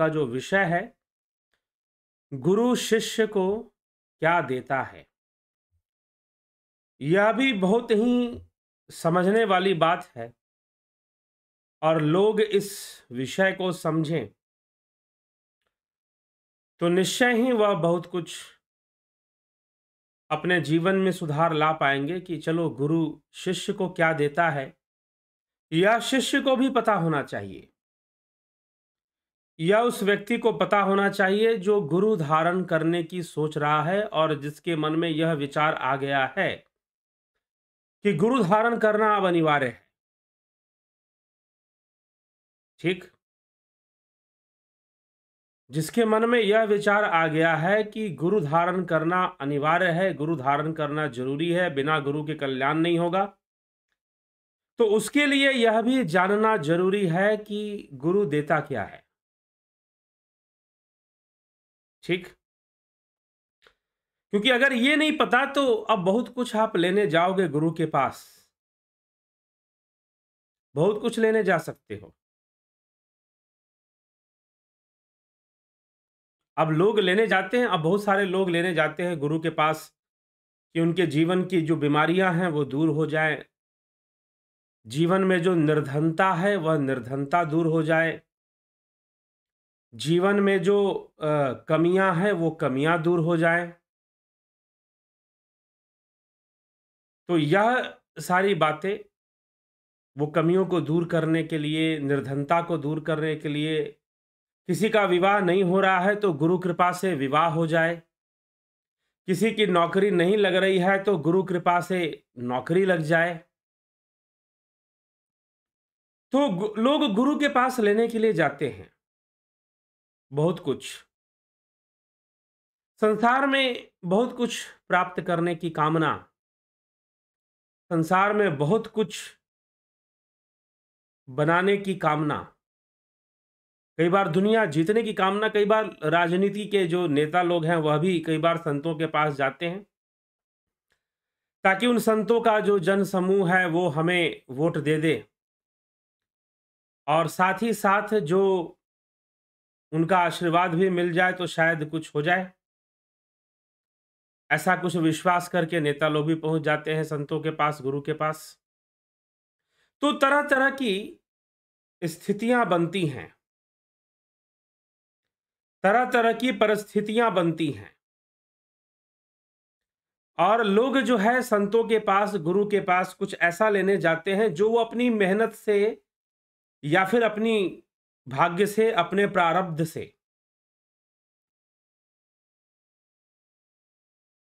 का जो विषय है गुरु शिष्य को क्या देता है यह भी बहुत ही समझने वाली बात है और लोग इस विषय को समझें तो निश्चय ही वह बहुत कुछ अपने जीवन में सुधार ला पाएंगे कि चलो गुरु शिष्य को क्या देता है या शिष्य को भी पता होना चाहिए या उस व्यक्ति को पता होना चाहिए जो गुरु धारण करने की सोच रहा है और जिसके मन में यह विचार आ गया है कि गुरु धारण करना अब अनिवार्य है ठीक जिसके मन में यह विचार आ गया है कि गुरु धारण करना अनिवार्य है गुरु धारण करना जरूरी है बिना गुरु के कल्याण नहीं होगा तो उसके लिए यह भी जानना जरूरी है कि गुरु देता क्या है ठीक क्योंकि अगर ये नहीं पता तो अब बहुत कुछ आप लेने जाओगे गुरु के पास बहुत कुछ लेने जा सकते हो अब लोग लेने जाते हैं अब बहुत सारे लोग लेने जाते हैं गुरु के पास कि उनके जीवन की जो बीमारियां हैं वो दूर हो जाए जीवन में जो निर्धनता है वह निर्धनता दूर हो जाए जीवन में जो कमियां हैं वो कमियां दूर हो जाएं तो यह सारी बातें वो कमियों को दूर करने के लिए निर्धनता को दूर करने के लिए किसी का विवाह नहीं हो रहा है तो गुरु कृपा से विवाह हो जाए किसी की नौकरी नहीं लग रही है तो गुरु कृपा से नौकरी लग जाए तो लोग गुरु के पास लेने के लिए जाते हैं बहुत कुछ संसार में बहुत कुछ प्राप्त करने की कामना संसार में बहुत कुछ बनाने की कामना कई बार दुनिया जीतने की कामना कई बार राजनीति के जो नेता लोग हैं वह भी कई बार संतों के पास जाते हैं ताकि उन संतों का जो जन समूह है वो हमें वोट दे दे और साथ ही साथ जो उनका आशीर्वाद भी मिल जाए तो शायद कुछ हो जाए ऐसा कुछ विश्वास करके नेता लोग भी पहुंच जाते हैं संतों के पास गुरु के पास तो तरह तरह की स्थितियां बनती हैं तरह तरह की परिस्थितियां बनती हैं और लोग जो है संतों के पास गुरु के पास कुछ ऐसा लेने जाते हैं जो वो अपनी मेहनत से या फिर अपनी भाग्य से अपने प्रारब्ध से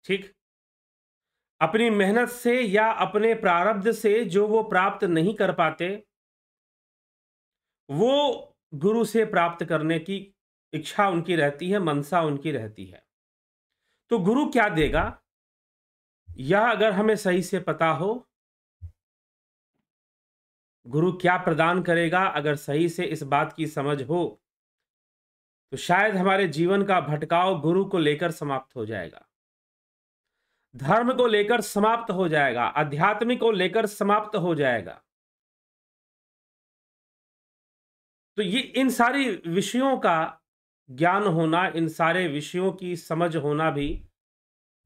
ठीक अपनी मेहनत से या अपने प्रारब्ध से जो वो प्राप्त नहीं कर पाते वो गुरु से प्राप्त करने की इच्छा उनकी रहती है मनसा उनकी रहती है तो गुरु क्या देगा यह अगर हमें सही से पता हो गुरु क्या प्रदान करेगा अगर सही से इस बात की समझ हो तो शायद हमारे जीवन का भटकाव गुरु को लेकर समाप्त हो जाएगा धर्म को लेकर समाप्त हो जाएगा आध्यात्मिक को लेकर समाप्त हो जाएगा तो ये इन सारी विषयों का ज्ञान होना इन सारे विषयों की समझ होना भी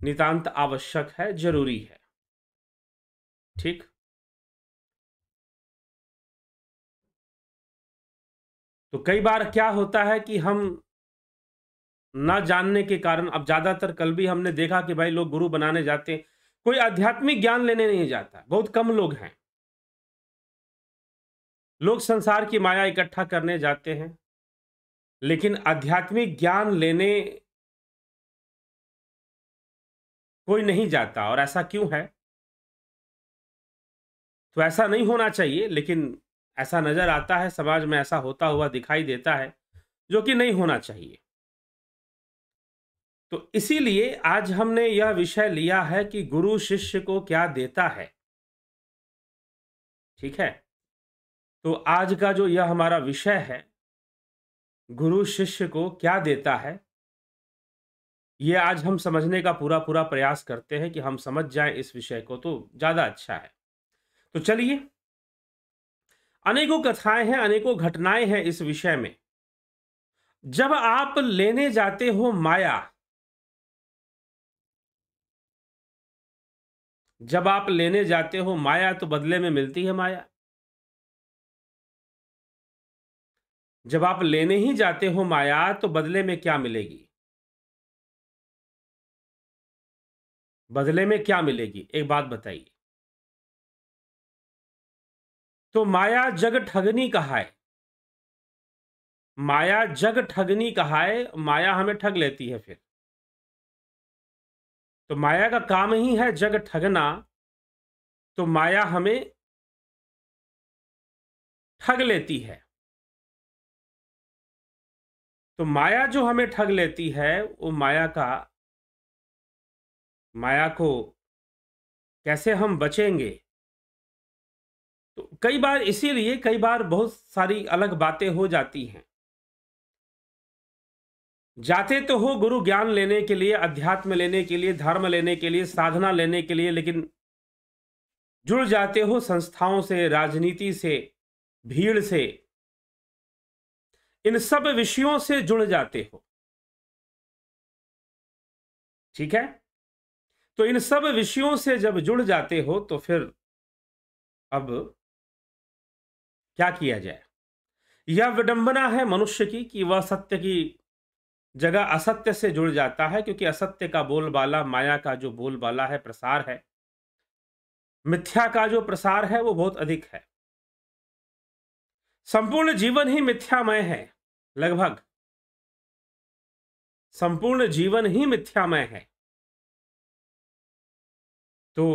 नितांत आवश्यक है जरूरी है ठीक तो कई बार क्या होता है कि हम ना जानने के कारण अब ज़्यादातर कल भी हमने देखा कि भाई लोग गुरु बनाने जाते हैं कोई आध्यात्मिक ज्ञान लेने नहीं जाता बहुत कम लोग हैं लोग संसार की माया इकट्ठा करने जाते हैं लेकिन आध्यात्मिक ज्ञान लेने कोई नहीं जाता और ऐसा क्यों है तो ऐसा नहीं होना चाहिए लेकिन ऐसा नज़र आता है समाज में ऐसा होता हुआ दिखाई देता है जो कि नहीं होना चाहिए तो इसीलिए आज हमने यह विषय लिया है कि गुरु शिष्य को क्या देता है ठीक है तो आज का जो यह हमारा विषय है गुरु शिष्य को क्या देता है ये आज हम समझने का पूरा पूरा प्रयास करते हैं कि हम समझ जाएं इस विषय को तो ज़्यादा अच्छा है तो चलिए अनेकों कथाएं हैं अनेकों घटनाएं हैं इस विषय में जब आप लेने जाते हो माया जब आप लेने जाते हो माया तो बदले में मिलती है माया जब आप लेने ही जाते हो माया तो बदले में क्या मिलेगी बदले में क्या मिलेगी एक बात बताइए तो माया जग ठगनी कहा है माया जग ठगनी कहा है माया हमें ठग लेती है फिर तो माया का काम ही है जग ठगना तो माया हमें ठग लेती है तो माया जो हमें ठग लेती है वो माया का माया को कैसे हम बचेंगे तो कई बार इसीलिए कई बार बहुत सारी अलग बातें हो जाती हैं जाते तो हो गुरु ज्ञान लेने के लिए अध्यात्म लेने के लिए धर्म लेने के लिए साधना लेने के लिए लेकिन जुड़ जाते हो संस्थाओं से राजनीति से भीड़ से इन सब विषयों से जुड़ जाते हो ठीक है तो इन सब विषयों से जब जुड़ जाते हो तो फिर अब क्या किया जाए यह विडंबना है मनुष्य की कि वह सत्य की जगह असत्य से जुड़ जाता है क्योंकि असत्य का बोलबाला माया का जो बोलबाला है प्रसार है मिथ्या का जो प्रसार है वो बहुत अधिक है संपूर्ण जीवन ही मिथ्यामय है लगभग संपूर्ण जीवन ही मिथ्यामय है तो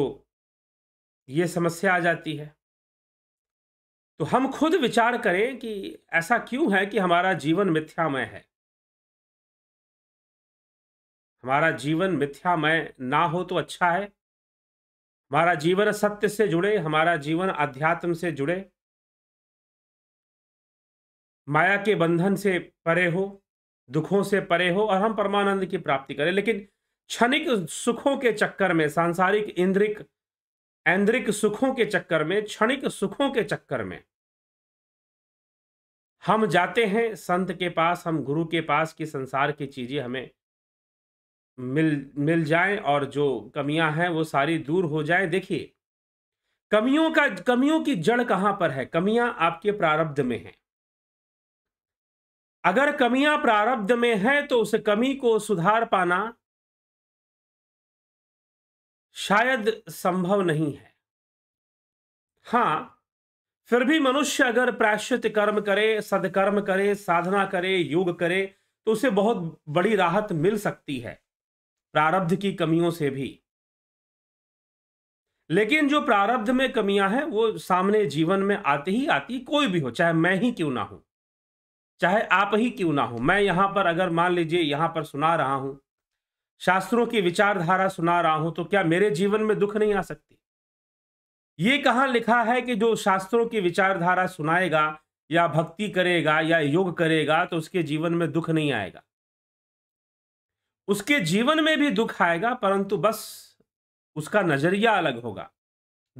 ये समस्या आ जाती है तो हम खुद विचार करें कि ऐसा क्यों है कि हमारा जीवन मिथ्यामय है हमारा जीवन मिथ्यामय ना हो तो अच्छा है हमारा जीवन सत्य से जुड़े हमारा जीवन अध्यात्म से जुड़े माया के बंधन से परे हो दुखों से परे हो और हम परमानंद की प्राप्ति करें लेकिन क्षणिक सुखों के चक्कर में सांसारिक इंद्रिक ऐन्द्रिक सुखों के चक्कर में क्षणिक सुखों के चक्कर में हम जाते हैं संत के पास हम गुरु के पास कि संसार की चीज़ें हमें मिल मिल जाएं और जो कमियां हैं वो सारी दूर हो जाएं देखिए कमियों का कमियों की जड़ कहां पर है कमियां आपके प्रारब्ध में हैं अगर कमियां प्रारब्ध में है तो उस कमी को सुधार पाना शायद संभव नहीं है हां फिर भी मनुष्य अगर प्राश्चित कर्म करे सदकर्म करे साधना करे योग करे तो उसे बहुत बड़ी राहत मिल सकती है प्रारब्ध की कमियों से भी लेकिन जो प्रारब्ध में कमियां हैं वो सामने जीवन में आती ही आती कोई भी हो चाहे मैं ही क्यों ना हूं चाहे आप ही क्यों ना हो मैं यहां पर अगर मान लीजिए यहां पर सुना रहा हूं शास्त्रों की विचारधारा सुना रहा हूं तो क्या मेरे जीवन में दुख नहीं आ सकती ये कहा लिखा है कि जो शास्त्रों की विचारधारा सुनाएगा या भक्ति करेगा या योग करेगा तो उसके जीवन में दुख नहीं आएगा उसके जीवन में भी दुख आएगा परंतु बस उसका नजरिया अलग होगा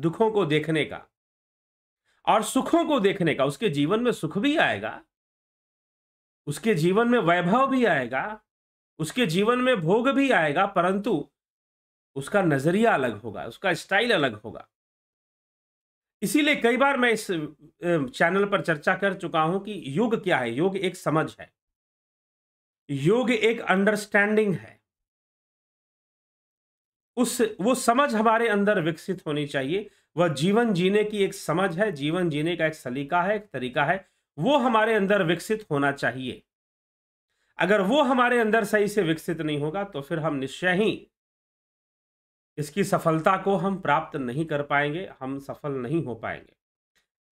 दुखों को देखने का और सुखों को देखने का उसके जीवन में सुख भी आएगा उसके जीवन में वैभव भी आएगा उसके जीवन में भोग भी आएगा परंतु उसका नजरिया अलग होगा उसका स्टाइल अलग होगा इसीलिए कई बार मैं इस चैनल पर चर्चा कर चुका हूं कि योग क्या है योग एक समझ है योग एक अंडरस्टैंडिंग है उस वो समझ हमारे अंदर विकसित होनी चाहिए वह जीवन जीने की एक समझ है जीवन जीने का एक सलीका है एक तरीका है वो हमारे अंदर विकसित होना चाहिए अगर वो हमारे अंदर सही से विकसित नहीं होगा तो फिर हम निश्चय ही इसकी सफलता को हम प्राप्त नहीं कर पाएंगे हम सफल नहीं हो पाएंगे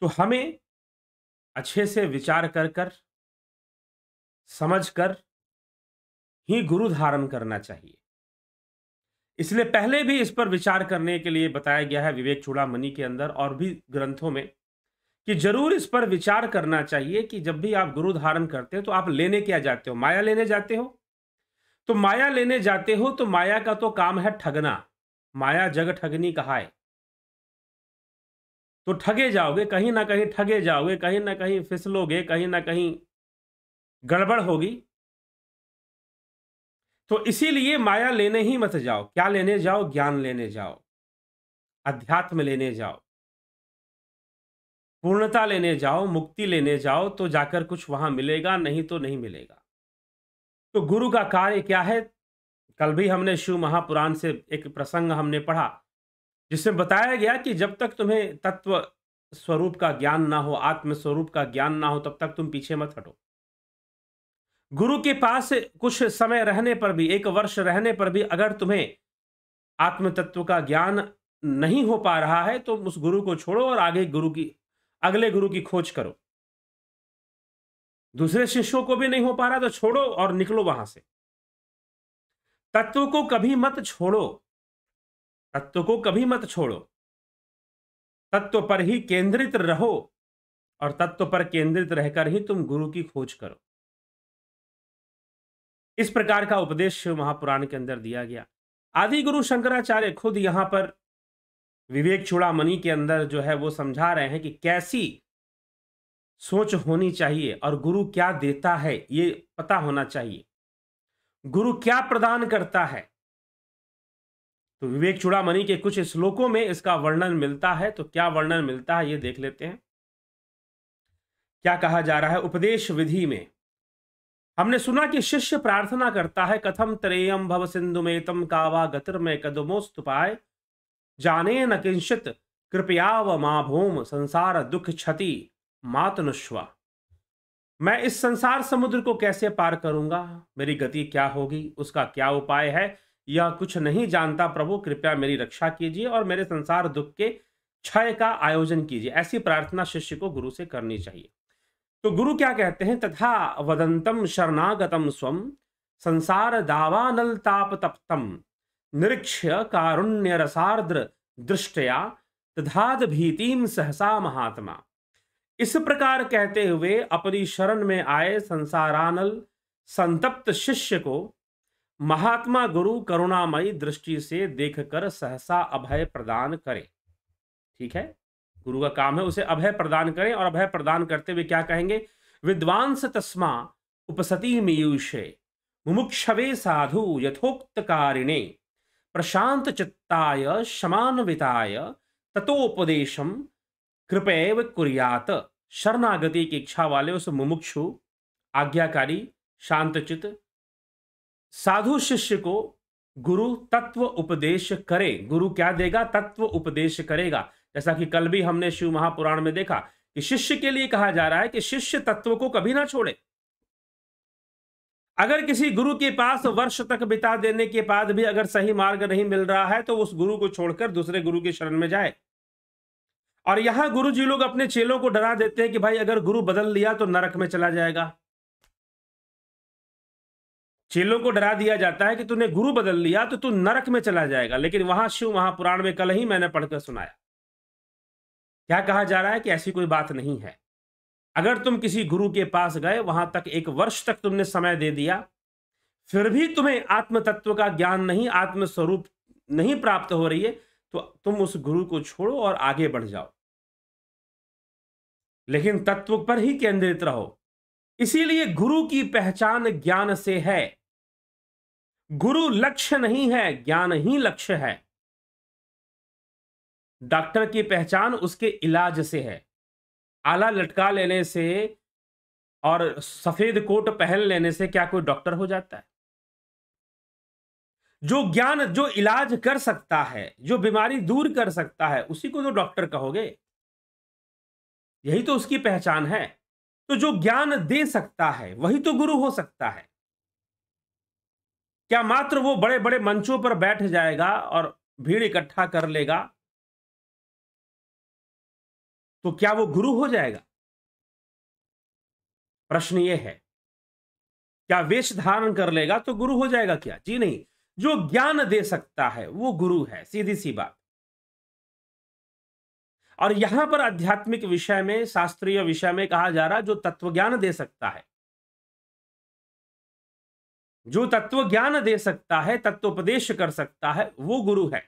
तो हमें अच्छे से विचार कर कर समझ कर ही गुरु धारण करना चाहिए इसलिए पहले भी इस पर विचार करने के लिए बताया गया है विवेक मनी के अंदर और भी ग्रंथों में कि जरूर इस पर विचार करना चाहिए कि जब भी आप गुरु धारण करते हो तो आप लेने क्या जाते हो माया लेने जाते हो तो माया लेने जाते हो तो माया का तो काम है ठगना माया जग ठगनी कहा है तो ठगे जाओगे कहीं ना कहीं ठगे जाओगे कहीं ना कहीं फिसलोगे कहीं ना कहीं गड़बड़ होगी तो इसीलिए माया लेने ही मत जाओ क्या लेने जाओ ज्ञान लेने जाओ अध्यात्म लेने जाओ पूर्णता लेने जाओ मुक्ति लेने जाओ तो जाकर कुछ वहां मिलेगा नहीं तो नहीं मिलेगा तो गुरु का कार्य क्या है कल भी हमने शिव महापुराण से एक प्रसंग हमने पढ़ा जिसमें बताया गया कि जब तक तुम्हें तत्व स्वरूप का ज्ञान ना हो आत्म स्वरूप का ज्ञान ना हो तब तक तुम पीछे मत हटो गुरु के पास कुछ समय रहने पर भी एक वर्ष रहने पर भी अगर तुम्हें आत्म तत्व का ज्ञान नहीं हो पा रहा है तो उस गुरु को छोड़ो और आगे गुरु की अगले गुरु की खोज करो दूसरे शिष्यों को भी नहीं हो पा रहा तो छोड़ो और निकलो वहां से तत्व को कभी मत छोड़ो तत्व को कभी मत छोड़ो तत्व पर ही केंद्रित रहो और तत्व पर केंद्रित रहकर ही तुम गुरु की खोज करो इस प्रकार का उपदेश महापुराण के अंदर दिया गया आदि गुरु शंकराचार्य खुद यहां पर विवेक चूड़ामी के अंदर जो है वो समझा रहे हैं कि कैसी सोच होनी चाहिए और गुरु क्या देता है ये पता होना चाहिए गुरु क्या प्रदान करता है तो विवेक चूड़ामी के कुछ श्लोकों में इसका वर्णन मिलता है तो क्या वर्णन मिलता है ये देख लेते हैं क्या कहा जा रहा है उपदेश विधि में हमने सुना कि शिष्य प्रार्थना करता है कथम त्रेयम भव सिंधु में तम कावा में कदमोस्तुपाय जाने न किंचित कृपया व माँ भूम संसार दुख क्षति मातनुष्वा मैं इस संसार समुद्र को कैसे पार करूंगा मेरी गति क्या होगी उसका क्या उपाय है यह कुछ नहीं जानता प्रभु कृपया मेरी रक्षा कीजिए और मेरे संसार दुख के क्षय का आयोजन कीजिए ऐसी प्रार्थना शिष्य को गुरु से करनी चाहिए तो गुरु क्या कहते हैं तथा वदंतम शरणागतम स्वम संसार दावानल ताप तप्तम निरीक्ष्य रसार्द्र दृष्टया तथाद भीतिम सहसा महात्मा इस प्रकार कहते हुए अपनी शरण में आए संसारानल संतप्त शिष्य को महात्मा गुरु करुणामयी दृष्टि से देखकर सहसा अभय प्रदान करें ठीक है गुरु का काम है उसे अभय प्रदान करें और अभय प्रदान करते हुए क्या कहेंगे विद्वांस तस्मा उपसती मीयुषे मुमुक्षवे साधु यथोक्त कारिणे प्रशांत चित्ताय समानविताय तत्वोपदेशम कृपैव कुरियात शरणागति की इच्छा वाले उस मुमुक्षु आज्ञाकारी शांतचित साधु शिष्य को गुरु तत्व उपदेश करे गुरु क्या देगा तत्व उपदेश करेगा जैसा कि कल भी हमने शिव महापुराण में देखा कि शिष्य के लिए कहा जा रहा है कि शिष्य तत्व को कभी ना छोड़े अगर किसी गुरु के पास वर्ष तक बिता देने के बाद भी अगर सही मार्ग नहीं मिल रहा है तो उस गुरु को छोड़कर दूसरे गुरु के शरण में जाए और यहां गुरु जी लोग अपने चेलों को डरा देते हैं कि भाई अगर गुरु बदल लिया तो नरक में चला जाएगा चेलों को डरा दिया जाता है कि तूने गुरु बदल लिया तो तू नरक में चला जाएगा लेकिन वहां शिव महापुराण में कल ही मैंने पढ़कर सुनाया क्या कहा जा रहा है कि ऐसी कोई बात नहीं है अगर तुम किसी गुरु के पास गए वहां तक एक वर्ष तक तुमने समय दे दिया फिर भी तुम्हें आत्म तत्व का ज्ञान नहीं आत्म स्वरूप नहीं प्राप्त हो रही है तो तुम उस गुरु को छोड़ो और आगे बढ़ जाओ लेकिन तत्व पर ही केंद्रित रहो इसीलिए गुरु की पहचान ज्ञान से है गुरु लक्ष्य नहीं है ज्ञान ही लक्ष्य है डॉक्टर की पहचान उसके इलाज से है आला लटका लेने से और सफेद कोट पहन लेने से क्या कोई डॉक्टर हो जाता है जो ज्ञान जो इलाज कर सकता है जो बीमारी दूर कर सकता है उसी को तो डॉक्टर कहोगे यही तो उसकी पहचान है तो जो ज्ञान दे सकता है वही तो गुरु हो सकता है क्या मात्र वो बड़े बड़े मंचों पर बैठ जाएगा और भीड़ इकट्ठा कर लेगा तो क्या वो गुरु हो जाएगा प्रश्न ये है क्या वेश धारण कर लेगा तो गुरु हो जाएगा क्या जी नहीं जो ज्ञान दे सकता है वो गुरु है सीधी सी बात और यहां पर आध्यात्मिक विषय में शास्त्रीय विषय में कहा जा रहा जो तत्व ज्ञान दे सकता है जो तत्व ज्ञान दे सकता है तत्वोपदेश कर सकता है वो गुरु है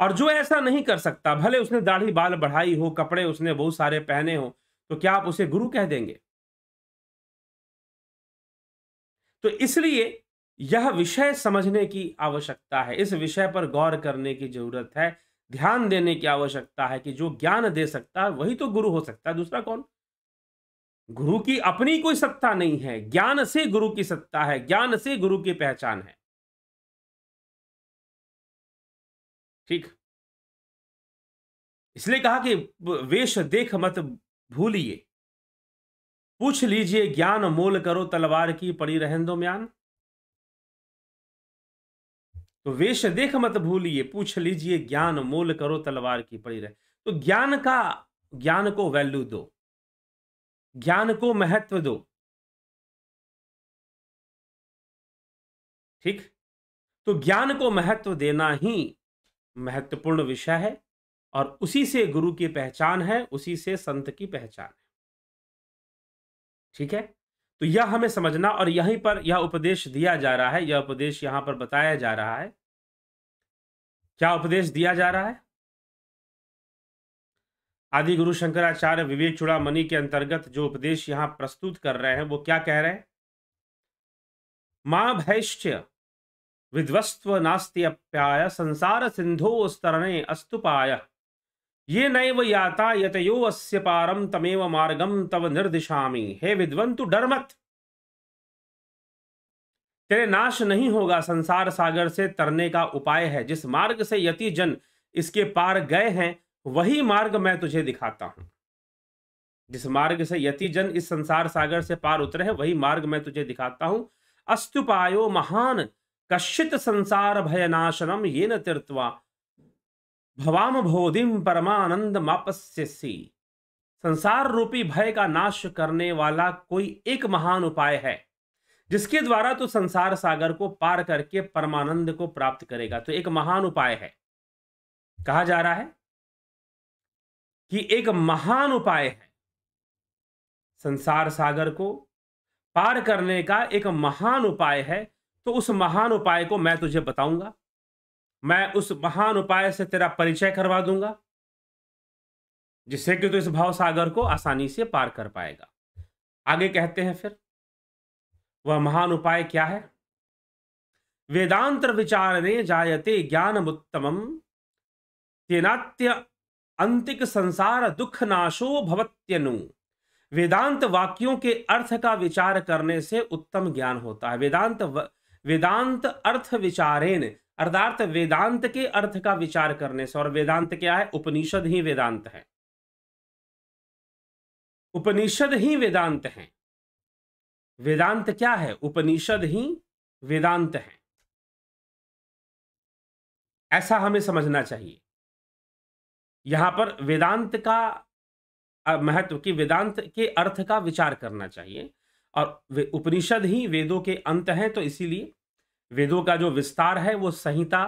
और जो ऐसा नहीं कर सकता भले उसने दाढ़ी बाल बढ़ाई हो कपड़े उसने बहुत सारे पहने हो तो क्या आप उसे गुरु कह देंगे तो इसलिए यह विषय समझने की आवश्यकता है इस विषय पर गौर करने की जरूरत है ध्यान देने की आवश्यकता है कि जो ज्ञान दे सकता है वही तो गुरु हो सकता है दूसरा कौन गुरु की अपनी कोई सत्ता नहीं है ज्ञान से गुरु की सत्ता है ज्ञान से गुरु की पहचान है ठीक इसलिए कहा कि वेश देख मत भूलिए पूछ लीजिए ज्ञान मोल करो तलवार की पड़ी रहन दो म्यान तो वेश देख मत भूलिए पूछ लीजिए ज्ञान मोल करो तलवार की पड़ी रहे तो ज्ञान का ज्ञान को वैल्यू दो ज्ञान को महत्व दो ठीक तो ज्ञान को महत्व देना ही महत्वपूर्ण विषय है और उसी से गुरु की पहचान है उसी से संत की पहचान है ठीक है तो यह हमें समझना और यहीं पर यह उपदेश दिया जा रहा है यह उपदेश यहां पर बताया जा रहा है क्या उपदेश दिया जा रहा है आदि गुरु शंकराचार्य विवेक चुड़ामणि के अंतर्गत जो उपदेश यहां प्रस्तुत कर रहे हैं वो क्या कह रहे हैं मां भैश्य विध्वस्व नास्त्यप्याय संसार सिंधोस्तरणे अस्तुपाय ये नैव याता यतयो अस्य पारम तमेव मार्गम तव निर्दिशामी हे विद्वन तू डर मत तेरे नाश नहीं होगा संसार सागर से तरने का उपाय है जिस मार्ग से यति जन इसके पार गए हैं वही मार्ग मैं तुझे दिखाता हूं जिस मार्ग से यति जन इस संसार सागर से पार उतरे हैं वही मार्ग मैं तुझे दिखाता हूं अस्तुपायो महान कश्चित संसार भयनाशनम ये न तीर्थवा भवाम भोधिम परमानंद मापस्यसी संसार रूपी भय का नाश करने वाला कोई एक महान उपाय है जिसके द्वारा तो संसार सागर को पार करके परमानंद को प्राप्त करेगा तो एक महान उपाय है कहा जा रहा है कि एक महान उपाय है संसार सागर को पार करने का एक महान उपाय है तो उस महान उपाय को मैं तुझे बताऊंगा मैं उस महान उपाय से तेरा परिचय करवा दूंगा जिससे कि तू तो इस भाव सागर को आसानी से पार कर पाएगा आगे कहते हैं फिर वह महान उपाय क्या है वेदांत विचार ने जायते ज्ञान उत्तम तेनात्य अंतिक संसार दुख नाशो भवत्यनु वेदांत वाक्यों के अर्थ का विचार करने से उत्तम ज्ञान होता है वेदांत वेदांत अर्थ विचारेन अर्थात वेदांत के अर्थ का विचार करने से और वेदांत क्या है उपनिषद ही वेदांत है उपनिषद ही वेदांत है वेदांत क्या है उपनिषद ही वेदांत है ऐसा हमें समझना चाहिए यहां पर वेदांत का महत्व कि वेदांत के अर्थ का विचार करना चाहिए और उपनिषद ही वेदों के अंत हैं तो इसीलिए वेदों का जो विस्तार है वो संहिता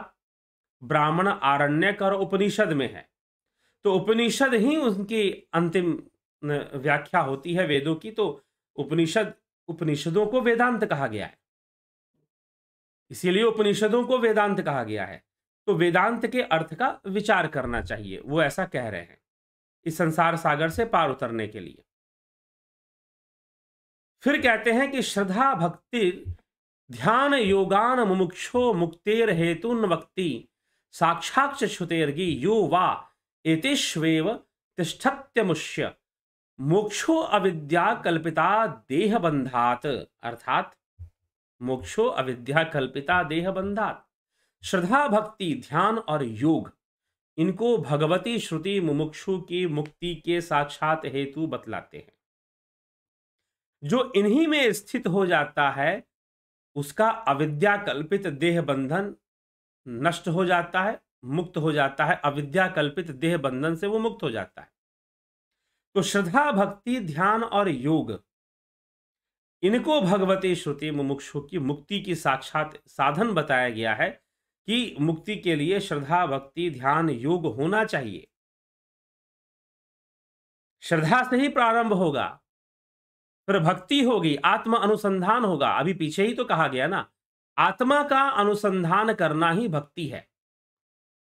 ब्राह्मण आरण्यक और उपनिषद में है तो उपनिषद ही उनकी अंतिम व्याख्या होती है वेदों की तो उपनिषद उपनिषदों को वेदांत कहा गया है इसीलिए उपनिषदों को वेदांत कहा गया है तो वेदांत के अर्थ का विचार करना चाहिए वो ऐसा कह रहे हैं इस संसार सागर से पार उतरने के लिए फिर कहते हैं कि श्रद्धा भक्ति ध्यान योगान मुमुक्षो मुक्तेर हेतुन वक्ति साक्षाक्ष श्रुतेर्गी यो वा एतिष्वेव तिष्ठत्यमुष्य मोक्षो अविद्या कल्पिता देह बंधात अर्थात मोक्षो अविद्या कल्पिता देह बंधात श्रद्धा भक्ति ध्यान और योग इनको भगवती श्रुति मुमुक्षु की मुक्ति के साक्षात हेतु बतलाते हैं जो इन्हीं में स्थित हो जाता है उसका अविद्या कल्पित देह बंधन नष्ट हो जाता है मुक्त हो जाता है अविद्या कल्पित देह बंधन से वो मुक्त हो जाता है तो श्रद्धा भक्ति ध्यान और योग इनको भगवती श्रुति मुमुक्षु की मुक्ति की साक्षात साधन बताया गया है कि मुक्ति के लिए श्रद्धा भक्ति ध्यान योग होना चाहिए श्रद्धा से ही प्रारंभ होगा फिर भक्ति होगी आत्मा अनुसंधान होगा अभी पीछे ही तो कहा गया ना आत्मा का अनुसंधान करना ही भक्ति है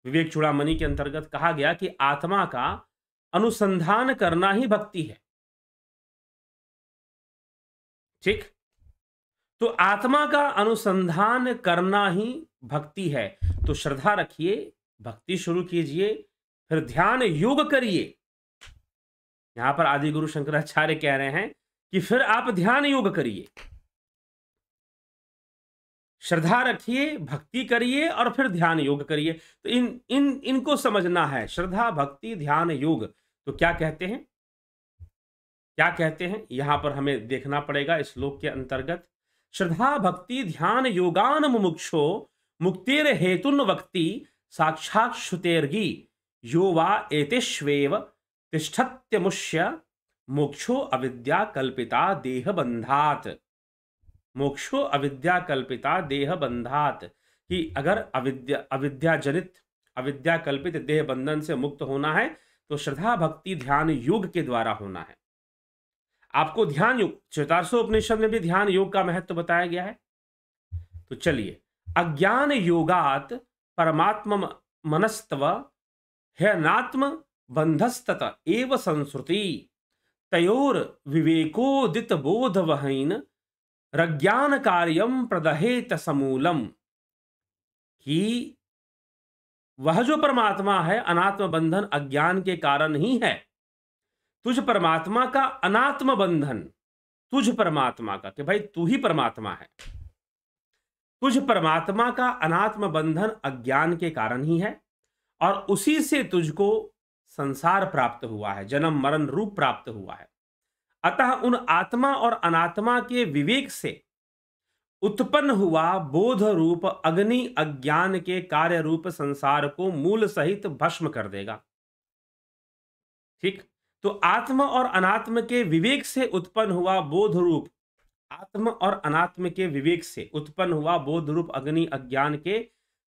विवेक चूड़ामणि के अंतर्गत कहा गया कि आत्मा का अनुसंधान करना ही भक्ति है ठीक तो आत्मा का अनुसंधान करना ही भक्ति है तो श्रद्धा रखिए भक्ति शुरू कीजिए फिर ध्यान योग करिए यहां पर आदि गुरु शंकराचार्य कह रहे हैं कि फिर आप ध्यान योग करिए श्रद्धा रखिए भक्ति करिए और फिर ध्यान योग करिए तो इन इन इनको समझना है श्रद्धा भक्ति ध्यान योग तो क्या कहते हैं क्या कहते हैं यहां पर हमें देखना पड़ेगा इस श्लोक के अंतर्गत श्रद्धा भक्ति ध्यान योगान मुमुक्षो मुक्तिर हेतुन वक्ति साक्षात श्रुतेर्गी यो वा एतिष्वेव तिष्ठत्यमुष्य मोक्षो अविद्या कल्पिता देह बंधात मोक्षो अविद्या कल्पिता देह बंधात कि अगर अविद्या अविद्या जनित अविद्या कल्पित देह बंधन से मुक्त होना है तो श्रद्धा भक्ति ध्यान योग के द्वारा होना है आपको ध्यान योग चौतारसो उपनिषद में भी ध्यान योग का महत्व तो बताया गया है तो चलिए अज्ञान योगात परमात्म मनस्तव है नात्म बंधस्तत एव संस्कृति तयोर विवेकोदित बोध वहीन रज्ञान कार्यम प्रदहेत समूलम कि वह जो परमात्मा है अनात्म बंधन अज्ञान के कारण ही है तुझ परमात्मा का अनात्म बंधन तुझ परमात्मा का कि भाई तू ही परमात्मा है तुझ परमात्मा का अनात्म बंधन अज्ञान के कारण ही है और उसी से तुझको संसार प्राप्त हुआ है जन्म मरण रूप प्राप्त हुआ है अतः उन आत्मा और अनात्मा के विवेक से उत्पन्न हुआ बोध रूप अग्नि अज्ञान के कार्य रूप संसार को मूल सहित भस्म कर देगा ठीक तो आत्म और अनात्म के विवेक से उत्पन्न हुआ बोध रूप आत्म और अनात्म के विवेक से उत्पन्न हुआ बोध रूप अग्नि अज्ञान के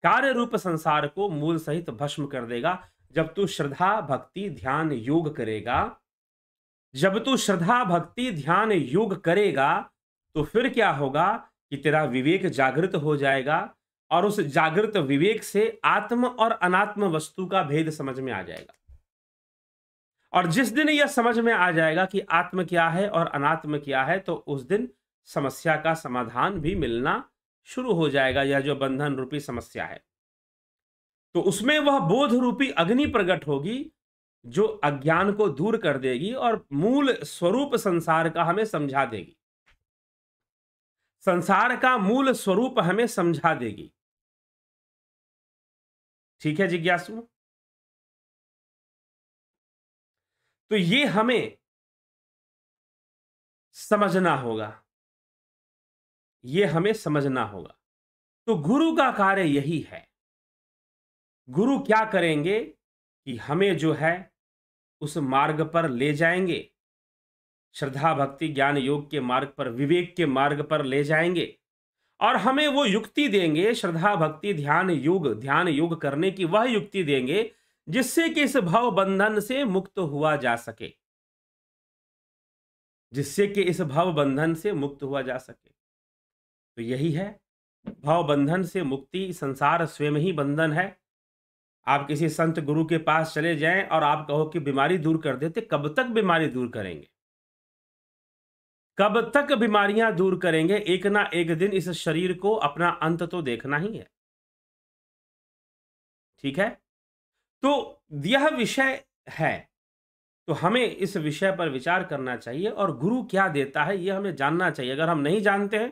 कार्य रूप संसार को मूल सहित भस्म कर देगा जब तू श्रद्धा भक्ति ध्यान योग करेगा जब तू श्रद्धा भक्ति ध्यान योग करेगा तो फिर क्या होगा कि तेरा विवेक जागृत हो जाएगा और उस जागृत विवेक से आत्म और अनात्म वस्तु का भेद समझ में आ जाएगा और जिस दिन यह समझ में आ जाएगा कि आत्म क्या है और अनात्म क्या है तो उस दिन समस्या का समाधान भी मिलना शुरू हो जाएगा यह जो बंधन रूपी समस्या है तो उसमें वह बोध रूपी अग्नि प्रकट होगी जो अज्ञान को दूर कर देगी और मूल स्वरूप संसार का हमें समझा देगी संसार का मूल स्वरूप हमें समझा देगी ठीक है जिज्ञासु तो ये हमें समझना होगा ये हमें समझना होगा तो गुरु का कार्य यही है गुरु क्या करेंगे कि हमें जो है उस मार्ग पर ले जाएंगे श्रद्धा भक्ति ज्ञान योग के मार्ग पर विवेक के मार्ग पर ले जाएंगे और हमें वो युक्ति देंगे श्रद्धा भक्ति ध्यान योग ध्यान योग करने की वह युक्ति देंगे जिससे कि इस भव बंधन से मुक्त हुआ जा सके जिससे कि इस भव बंधन से मुक्त हुआ जा सके तो यही है भव बंधन से मुक्ति संसार स्वयं ही बंधन है आप किसी संत गुरु के पास चले जाएं और आप कहो कि बीमारी दूर कर देते कब तक बीमारी दूर करेंगे कब तक बीमारियां दूर करेंगे एक ना एक दिन इस शरीर को अपना अंत तो देखना ही है ठीक है तो यह विषय है तो हमें इस विषय पर विचार करना चाहिए और गुरु क्या देता है यह हमें जानना चाहिए अगर हम नहीं जानते हैं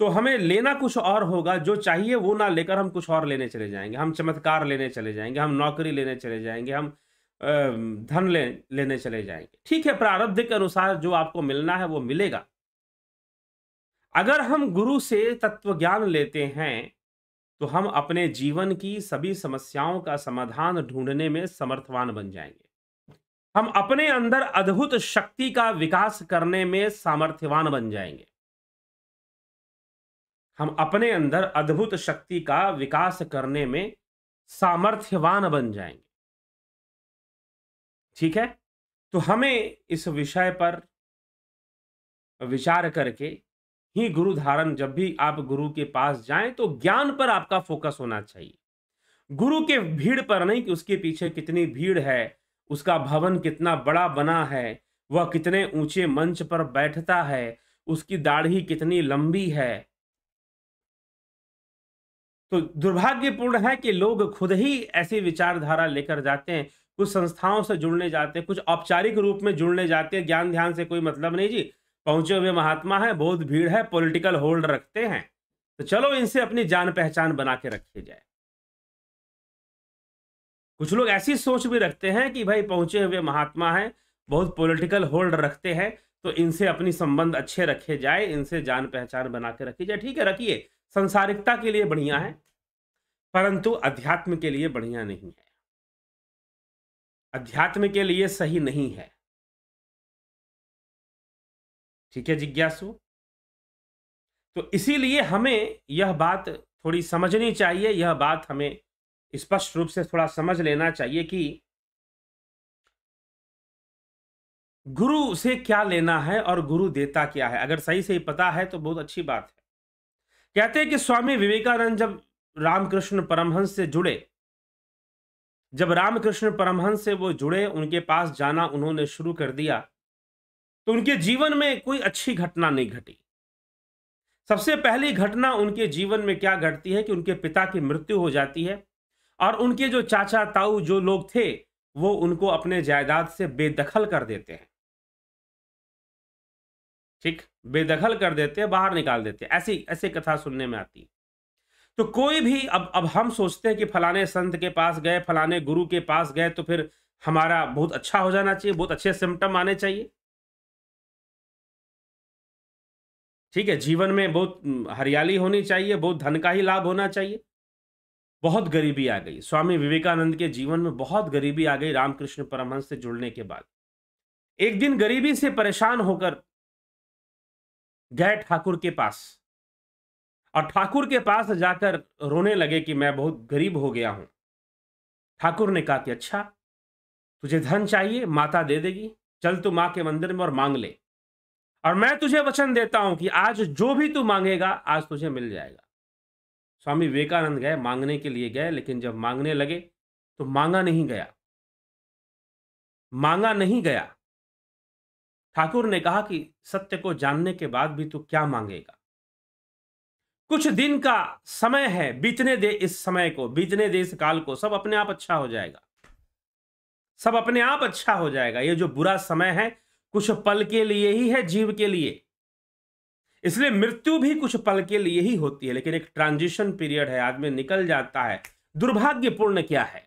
तो हमें लेना कुछ और होगा जो चाहिए वो ना लेकर हम कुछ और लेने चले जाएंगे हम चमत्कार लेने चले जाएंगे हम नौकरी लेने चले जाएंगे हम धन ले लेने चले जाएंगे ठीक है प्रारब्ध के अनुसार जो आपको मिलना है वो मिलेगा अगर हम गुरु से तत्व ज्ञान लेते हैं तो हम अपने जीवन की सभी समस्याओं का समाधान ढूंढने में समर्थवान बन जाएंगे हम अपने अंदर अद्भुत शक्ति का विकास करने में सामर्थ्यवान बन जाएंगे हम अपने अंदर अद्भुत शक्ति का विकास करने में सामर्थ्यवान बन जाएंगे ठीक है तो हमें इस विषय पर विचार करके ही गुरु धारण जब भी आप गुरु के पास जाएं तो ज्ञान पर आपका फोकस होना चाहिए गुरु के भीड़ पर नहीं कि उसके पीछे कितनी भीड़ है उसका भवन कितना बड़ा बना है वह कितने ऊंचे मंच पर बैठता है उसकी दाढ़ी कितनी लंबी है तो दुर्भाग्यपूर्ण है कि लोग खुद ही ऐसी विचारधारा लेकर जाते हैं कुछ संस्थाओं से जुड़ने जाते हैं कुछ औपचारिक रूप में जुड़ने जाते हैं ज्ञान ध्यान से कोई मतलब नहीं जी पहुंचे हुए महात्मा है बहुत भीड़ है पॉलिटिकल होल्ड रखते हैं तो चलो इनसे अपनी जान पहचान बना के रखी जाए कुछ लोग ऐसी सोच भी रखते हैं कि भाई पहुंचे हुए महात्मा हैं बहुत पॉलिटिकल होल्ड रखते हैं तो इनसे अपनी संबंध अच्छे रखे जाए इनसे जान पहचान बना के रखी जाए ठीक है रखिए संसारिकता के लिए बढ़िया है परंतु अध्यात्म के लिए बढ़िया नहीं है अध्यात्म के लिए सही नहीं है ठीक है जिज्ञासु तो इसीलिए हमें यह बात थोड़ी समझनी चाहिए यह बात हमें स्पष्ट रूप से थोड़ा समझ लेना चाहिए कि गुरु से क्या लेना है और गुरु देता क्या है अगर सही सही पता है तो बहुत अच्छी बात है कहते हैं कि स्वामी विवेकानंद जब रामकृष्ण परमहंस से जुड़े जब रामकृष्ण परमहंस से वो जुड़े उनके पास जाना उन्होंने शुरू कर दिया तो उनके जीवन में कोई अच्छी घटना नहीं घटी सबसे पहली घटना उनके जीवन में क्या घटती है कि उनके पिता की मृत्यु हो जाती है और उनके जो चाचा ताऊ जो लोग थे वो उनको अपने जायदाद से बेदखल कर देते हैं ठीक बेदखल कर देते हैं बाहर निकाल देते हैं ऐसी ऐसी कथा सुनने में आती है तो कोई भी अब अब हम सोचते हैं कि फलाने संत के पास गए फलाने गुरु के पास गए तो फिर हमारा बहुत अच्छा हो जाना चाहिए बहुत अच्छे सिम्टम आने चाहिए ठीक है जीवन में बहुत हरियाली होनी चाहिए बहुत धन का ही लाभ होना चाहिए बहुत गरीबी आ गई स्वामी विवेकानंद के जीवन में बहुत गरीबी आ गई रामकृष्ण परमहंस से जुड़ने के बाद एक दिन गरीबी से परेशान होकर गए ठाकुर के पास और ठाकुर के पास जाकर रोने लगे कि मैं बहुत गरीब हो गया हूं ठाकुर ने कहा कि अच्छा तुझे धन चाहिए माता दे देगी चल तू माँ के मंदिर में और मांग ले और मैं तुझे वचन देता हूं कि आज जो भी तू मांगेगा आज तुझे मिल जाएगा स्वामी विवेकानंद गए मांगने के लिए गए लेकिन जब मांगने लगे तो मांगा नहीं गया मांगा नहीं गया ठाकुर ने कहा कि सत्य को जानने के बाद भी तू क्या मांगेगा कुछ दिन का समय है बीतने दे इस समय को बीतने दे इस काल को सब अपने आप अच्छा हो जाएगा सब अपने आप अच्छा हो जाएगा ये जो बुरा समय है कुछ पल के लिए ही है जीव के लिए इसलिए मृत्यु भी कुछ पल के लिए ही होती है लेकिन एक ट्रांजिशन पीरियड है आदमी निकल जाता है दुर्भाग्यपूर्ण क्या है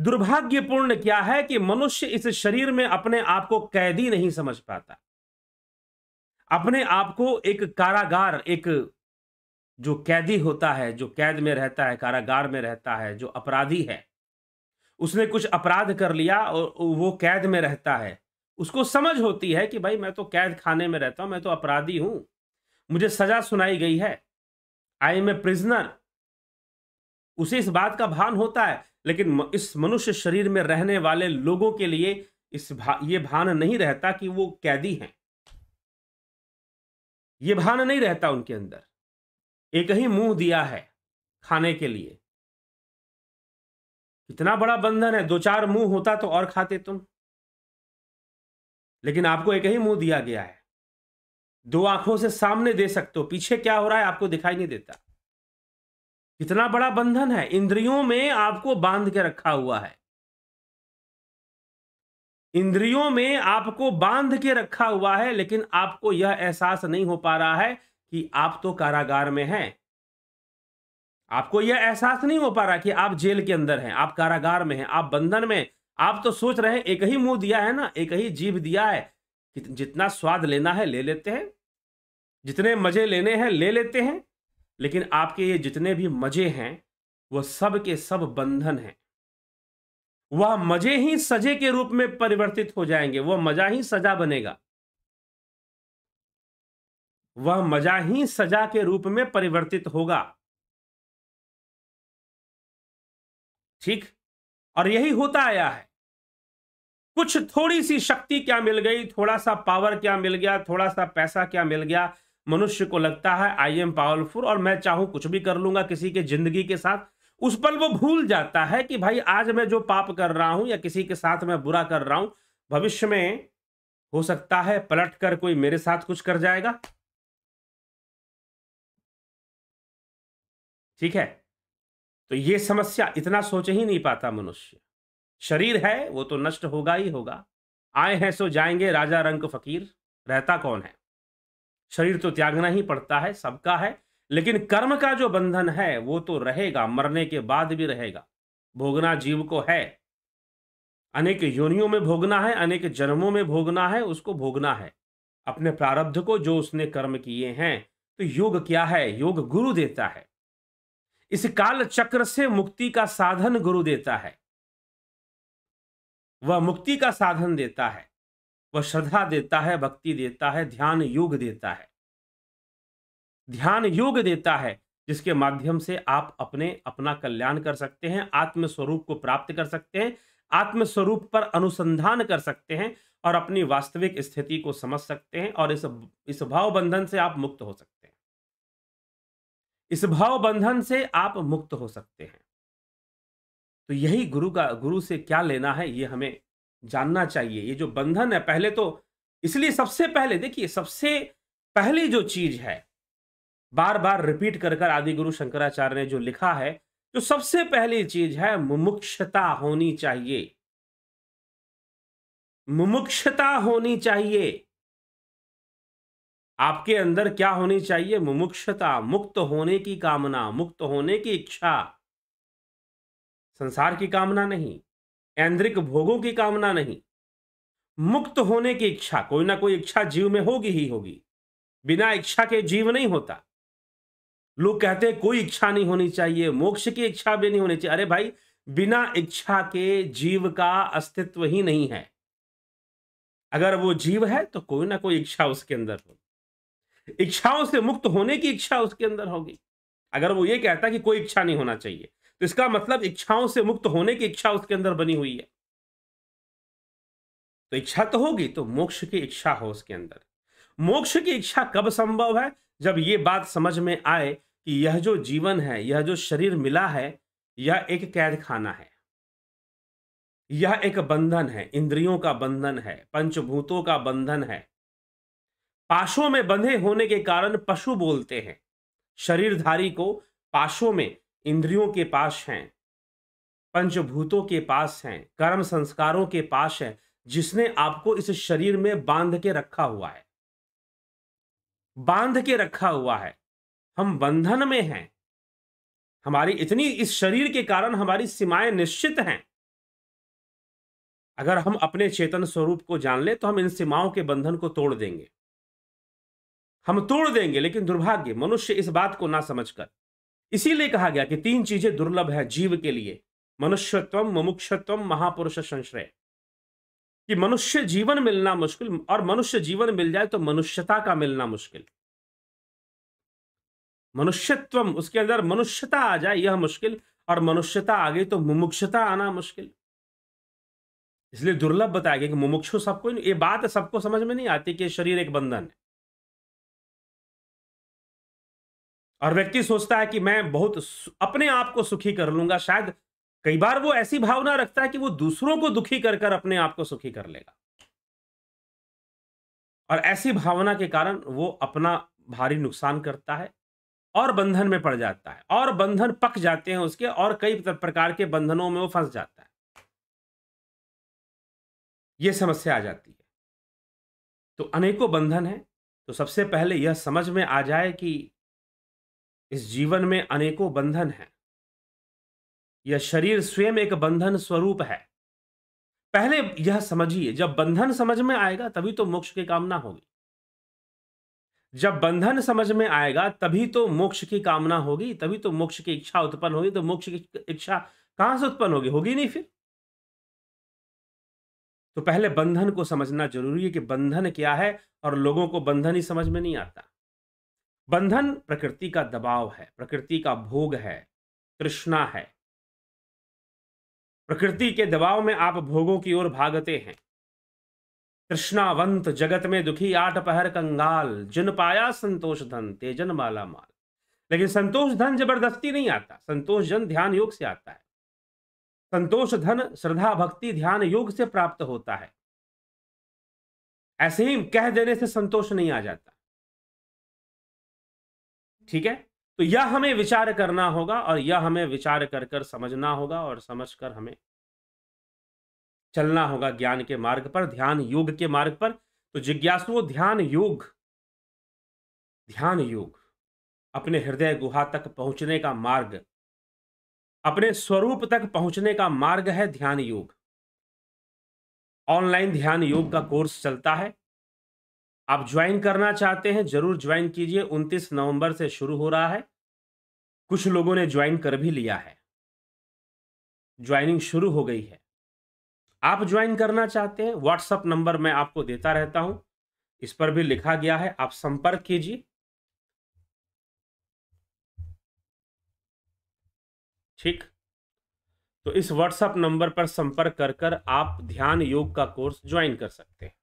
दुर्भाग्यपूर्ण क्या है कि मनुष्य इस शरीर में अपने आप को कैदी नहीं समझ पाता अपने आप को एक कारागार एक जो कैदी होता है जो कैद में रहता है कारागार में रहता है जो अपराधी है उसने कुछ अपराध कर लिया और वो कैद में रहता है उसको समझ होती है कि भाई मैं तो कैद खाने में रहता हूं मैं तो अपराधी हूं मुझे सजा सुनाई गई है आई एम ए प्रिजनर उसे इस बात का भान होता है लेकिन इस मनुष्य शरीर में रहने वाले लोगों के लिए इस भा, ये भान नहीं रहता कि वो कैदी हैं ये भान नहीं रहता उनके अंदर एक ही मुंह दिया है खाने के लिए इतना बड़ा बंधन है दो चार मुंह होता तो और खाते तुम लेकिन आपको एक ही मुंह दिया गया है दो आंखों से सामने दे सकते हो पीछे क्या हो रहा है आपको दिखाई नहीं देता कितना बड़ा बंधन है इंद्रियों में आपको बांध के रखा हुआ है इंद्रियों में आपको बांध के रखा हुआ है लेकिन आपको यह एहसास नहीं हो पा रहा है कि आप तो कारागार में हैं आपको यह एहसास नहीं हो पा रहा कि आप जेल के अंदर हैं आप कारागार में हैं आप बंधन में आप तो सोच रहे हैं एक ही मुंह दिया है ना एक ही जीभ दिया है जितना स्वाद लेना है ले लेते हैं जितने मजे लेने हैं ले लेते हैं लेकिन आपके ये जितने भी मजे हैं वह सब के सब बंधन हैं वह मजे ही सजे के रूप में परिवर्तित हो जाएंगे वह मजा ही सजा बनेगा वह मजा ही सजा के रूप में परिवर्तित होगा ठीक और यही होता आया है कुछ थोड़ी सी शक्ति क्या मिल गई थोड़ा सा पावर क्या मिल गया थोड़ा सा पैसा क्या मिल गया मनुष्य को लगता है आई एम पावरफुल और मैं चाहूं कुछ भी कर लूंगा किसी के जिंदगी के साथ उस पल वो भूल जाता है कि भाई आज मैं जो पाप कर रहा हूं या किसी के साथ मैं बुरा कर रहा हूं भविष्य में हो सकता है पलट कर कोई मेरे साथ कुछ कर जाएगा ठीक है तो ये समस्या इतना सोच ही नहीं पाता मनुष्य शरीर है वो तो नष्ट होगा ही होगा आए हैं सो जाएंगे राजा रंग फकीर रहता कौन है शरीर तो त्यागना ही पड़ता है सबका है लेकिन कर्म का जो बंधन है वो तो रहेगा मरने के बाद भी रहेगा भोगना जीव को है अनेक योनियों में भोगना है अनेक जन्मों में भोगना है उसको भोगना है अपने प्रारब्ध को जो उसने कर्म किए हैं तो योग क्या है योग गुरु देता है इस काल चक्र से मुक्ति का साधन गुरु देता है वह मुक्ति का साधन देता है वह श्रद्धा देता है भक्ति देता है ध्यान योग देता है ध्यान योग देता है जिसके माध्यम से आप अपने अपना कल्याण कर सकते हैं आत्मस्वरूप को प्राप्त कर सकते हैं आत्मस्वरूप पर अनुसंधान कर सकते हैं और अपनी वास्तविक स्थिति को समझ सकते हैं और इस इस भाव बंधन से आप मुक्त हो सकते हैं इस भाव बंधन से आप मुक्त हो सकते हैं तो यही गुरु का गुरु से क्या लेना है ये हमें जानना चाहिए ये जो बंधन है पहले तो इसलिए सबसे पहले देखिए सबसे पहली जो चीज है बार बार रिपीट कर कर आदि गुरु शंकराचार्य ने जो लिखा है जो सबसे पहली चीज है मुमुक्षता होनी चाहिए मुमुक्षता होनी चाहिए आपके अंदर क्या होनी चाहिए मुमुक्षता मुक्त होने की कामना मुक्त होने की इच्छा संसार की कामना नहीं ऐन्द्रिक भोगों की कामना नहीं मुक्त होने की इच्छा कोई ना कोई इच्छा जीव में होगी ही होगी बिना इच्छा के जीव नहीं होता लोग कहते हैं कोई इच्छा नहीं होनी चाहिए मोक्ष की इच्छा भी नहीं होनी चाहिए अरे भाई बिना इच्छा के जीव का अस्तित्व ही नहीं है अगर वो जीव है तो कोई ना कोई इच्छा उसके अंदर होगी इच्छाओं से मुक्त होने की इच्छा उसके अंदर होगी अगर वो ये कहता कि कोई इच्छा नहीं होना चाहिए तो इसका मतलब इच्छाओं से मुक्त होने की इच्छा उसके अंदर बनी हुई है तो इच्छा तो होगी तो मोक्ष की इच्छा हो उसके अंदर मोक्ष की इच्छा कब संभव है जब ये बात समझ में आए कि यह जो जीवन है यह जो शरीर मिला है यह एक कैद खाना है यह एक बंधन है इंद्रियों का बंधन है पंचभूतों का बंधन है पाशों में बंधे होने के कारण पशु बोलते हैं शरीरधारी को पाशों में इंद्रियों के पास हैं पंचभूतों के पास हैं कर्म संस्कारों के पास हैं जिसने आपको इस शरीर में बांध के रखा हुआ है बांध के रखा हुआ है हम बंधन में हैं हमारी इतनी इस शरीर के कारण हमारी सीमाएं निश्चित हैं अगर हम अपने चेतन स्वरूप को जान ले तो हम इन सीमाओं के बंधन को तोड़ देंगे हम तोड़ देंगे लेकिन दुर्भाग्य मनुष्य इस बात को ना समझकर इसीलिए कहा गया कि तीन चीजें दुर्लभ है जीव के लिए मनुष्यत्व मुमुक्षत्व महापुरुष संश्रय कि मनुष्य जीवन मिलना मुश्किल और मनुष्य जीवन मिल जाए तो मनुष्यता का मिलना मुश्किल मनुष्यत्वम उसके अंदर मनुष्यता आ जाए यह मुश्किल और मनुष्यता आ गई तो मुमुक्षता आना मुश्किल इसलिए दुर्लभ बताया गया कि मुमुक्षु सबको ये बात सबको समझ में नहीं आती कि शरीर एक बंधन है और व्यक्ति सोचता है कि मैं बहुत अपने आप को सुखी कर लूंगा शायद कई बार वो ऐसी भावना रखता है कि वो दूसरों को दुखी कर कर अपने आप को सुखी कर लेगा और ऐसी भावना के कारण वो अपना भारी नुकसान करता है और बंधन में पड़ जाता है और बंधन पक जाते हैं उसके और कई प्रकार के बंधनों में वो फंस जाता है ये समस्या आ जाती है तो अनेकों बंधन है तो सबसे पहले यह समझ में आ जाए कि इस जीवन में अनेकों बंधन हैं यह शरीर स्वयं एक बंधन स्वरूप है पहले यह समझिए जब बंधन समझ में आएगा तभी तो मोक्ष की कामना होगी जब बंधन समझ में आएगा तभी तो मोक्ष की कामना होगी तभी तो मोक्ष की इच्छा उत्पन्न होगी तो मोक्ष की इच्छा कहां से उत्पन्न होगी होगी नहीं फिर तो पहले बंधन को समझना जरूरी है कि बंधन क्या है और लोगों को बंधन ही समझ में नहीं आता बंधन प्रकृति का दबाव है प्रकृति का भोग है तृष्णा है प्रकृति के दबाव में आप भोगों की ओर भागते हैं तृष्णावंत जगत में दुखी आठ पहर कंगाल जिन पाया संतोष धन तेजन माला माल लेकिन संतोष धन जबरदस्ती नहीं आता संतोष जन ध्यान योग से आता है संतोष धन श्रद्धा भक्ति ध्यान योग से प्राप्त होता है ऐसे ही कह देने से संतोष नहीं आ जाता ठीक है तो यह हमें विचार करना होगा और यह हमें विचार कर कर समझना होगा और समझ कर हमें चलना होगा ज्ञान के मार्ग पर ध्यान योग के मार्ग पर तो जिज्ञासु ध्यान योग ध्यान योग अपने हृदय गुहा तक पहुंचने का मार्ग अपने स्वरूप तक पहुंचने का मार्ग है ध्यान योग ऑनलाइन ध्यान योग का कोर्स चलता है आप ज्वाइन करना चाहते हैं जरूर ज्वाइन कीजिए 29 नवंबर से शुरू हो रहा है कुछ लोगों ने ज्वाइन कर भी लिया है ज्वाइनिंग शुरू हो गई है आप ज्वाइन करना चाहते हैं व्हाट्सअप नंबर मैं आपको देता रहता हूं इस पर भी लिखा गया है आप संपर्क कीजिए ठीक तो इस व्हाट्सएप नंबर पर संपर्क कर कर आप ध्यान योग का कोर्स ज्वाइन कर सकते हैं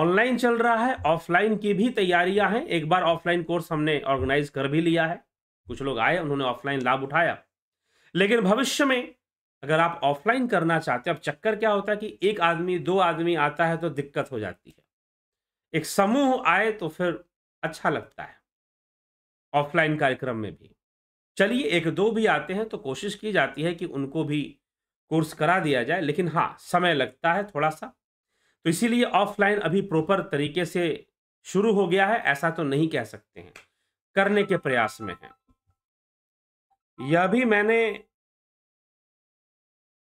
ऑनलाइन चल रहा है ऑफलाइन की भी तैयारियां हैं एक बार ऑफलाइन कोर्स हमने ऑर्गेनाइज कर भी लिया है कुछ लोग आए उन्होंने ऑफलाइन लाभ उठाया लेकिन भविष्य में अगर आप ऑफलाइन करना चाहते हैं अब चक्कर क्या होता है कि एक आदमी दो आदमी आता है तो दिक्कत हो जाती है एक समूह आए तो फिर अच्छा लगता है ऑफलाइन कार्यक्रम में भी चलिए एक दो भी आते हैं तो कोशिश की जाती है कि उनको भी कोर्स करा दिया जाए लेकिन हाँ समय लगता है थोड़ा सा तो इसीलिए ऑफलाइन अभी प्रॉपर तरीके से शुरू हो गया है ऐसा तो नहीं कह सकते हैं करने के प्रयास में है यह भी मैंने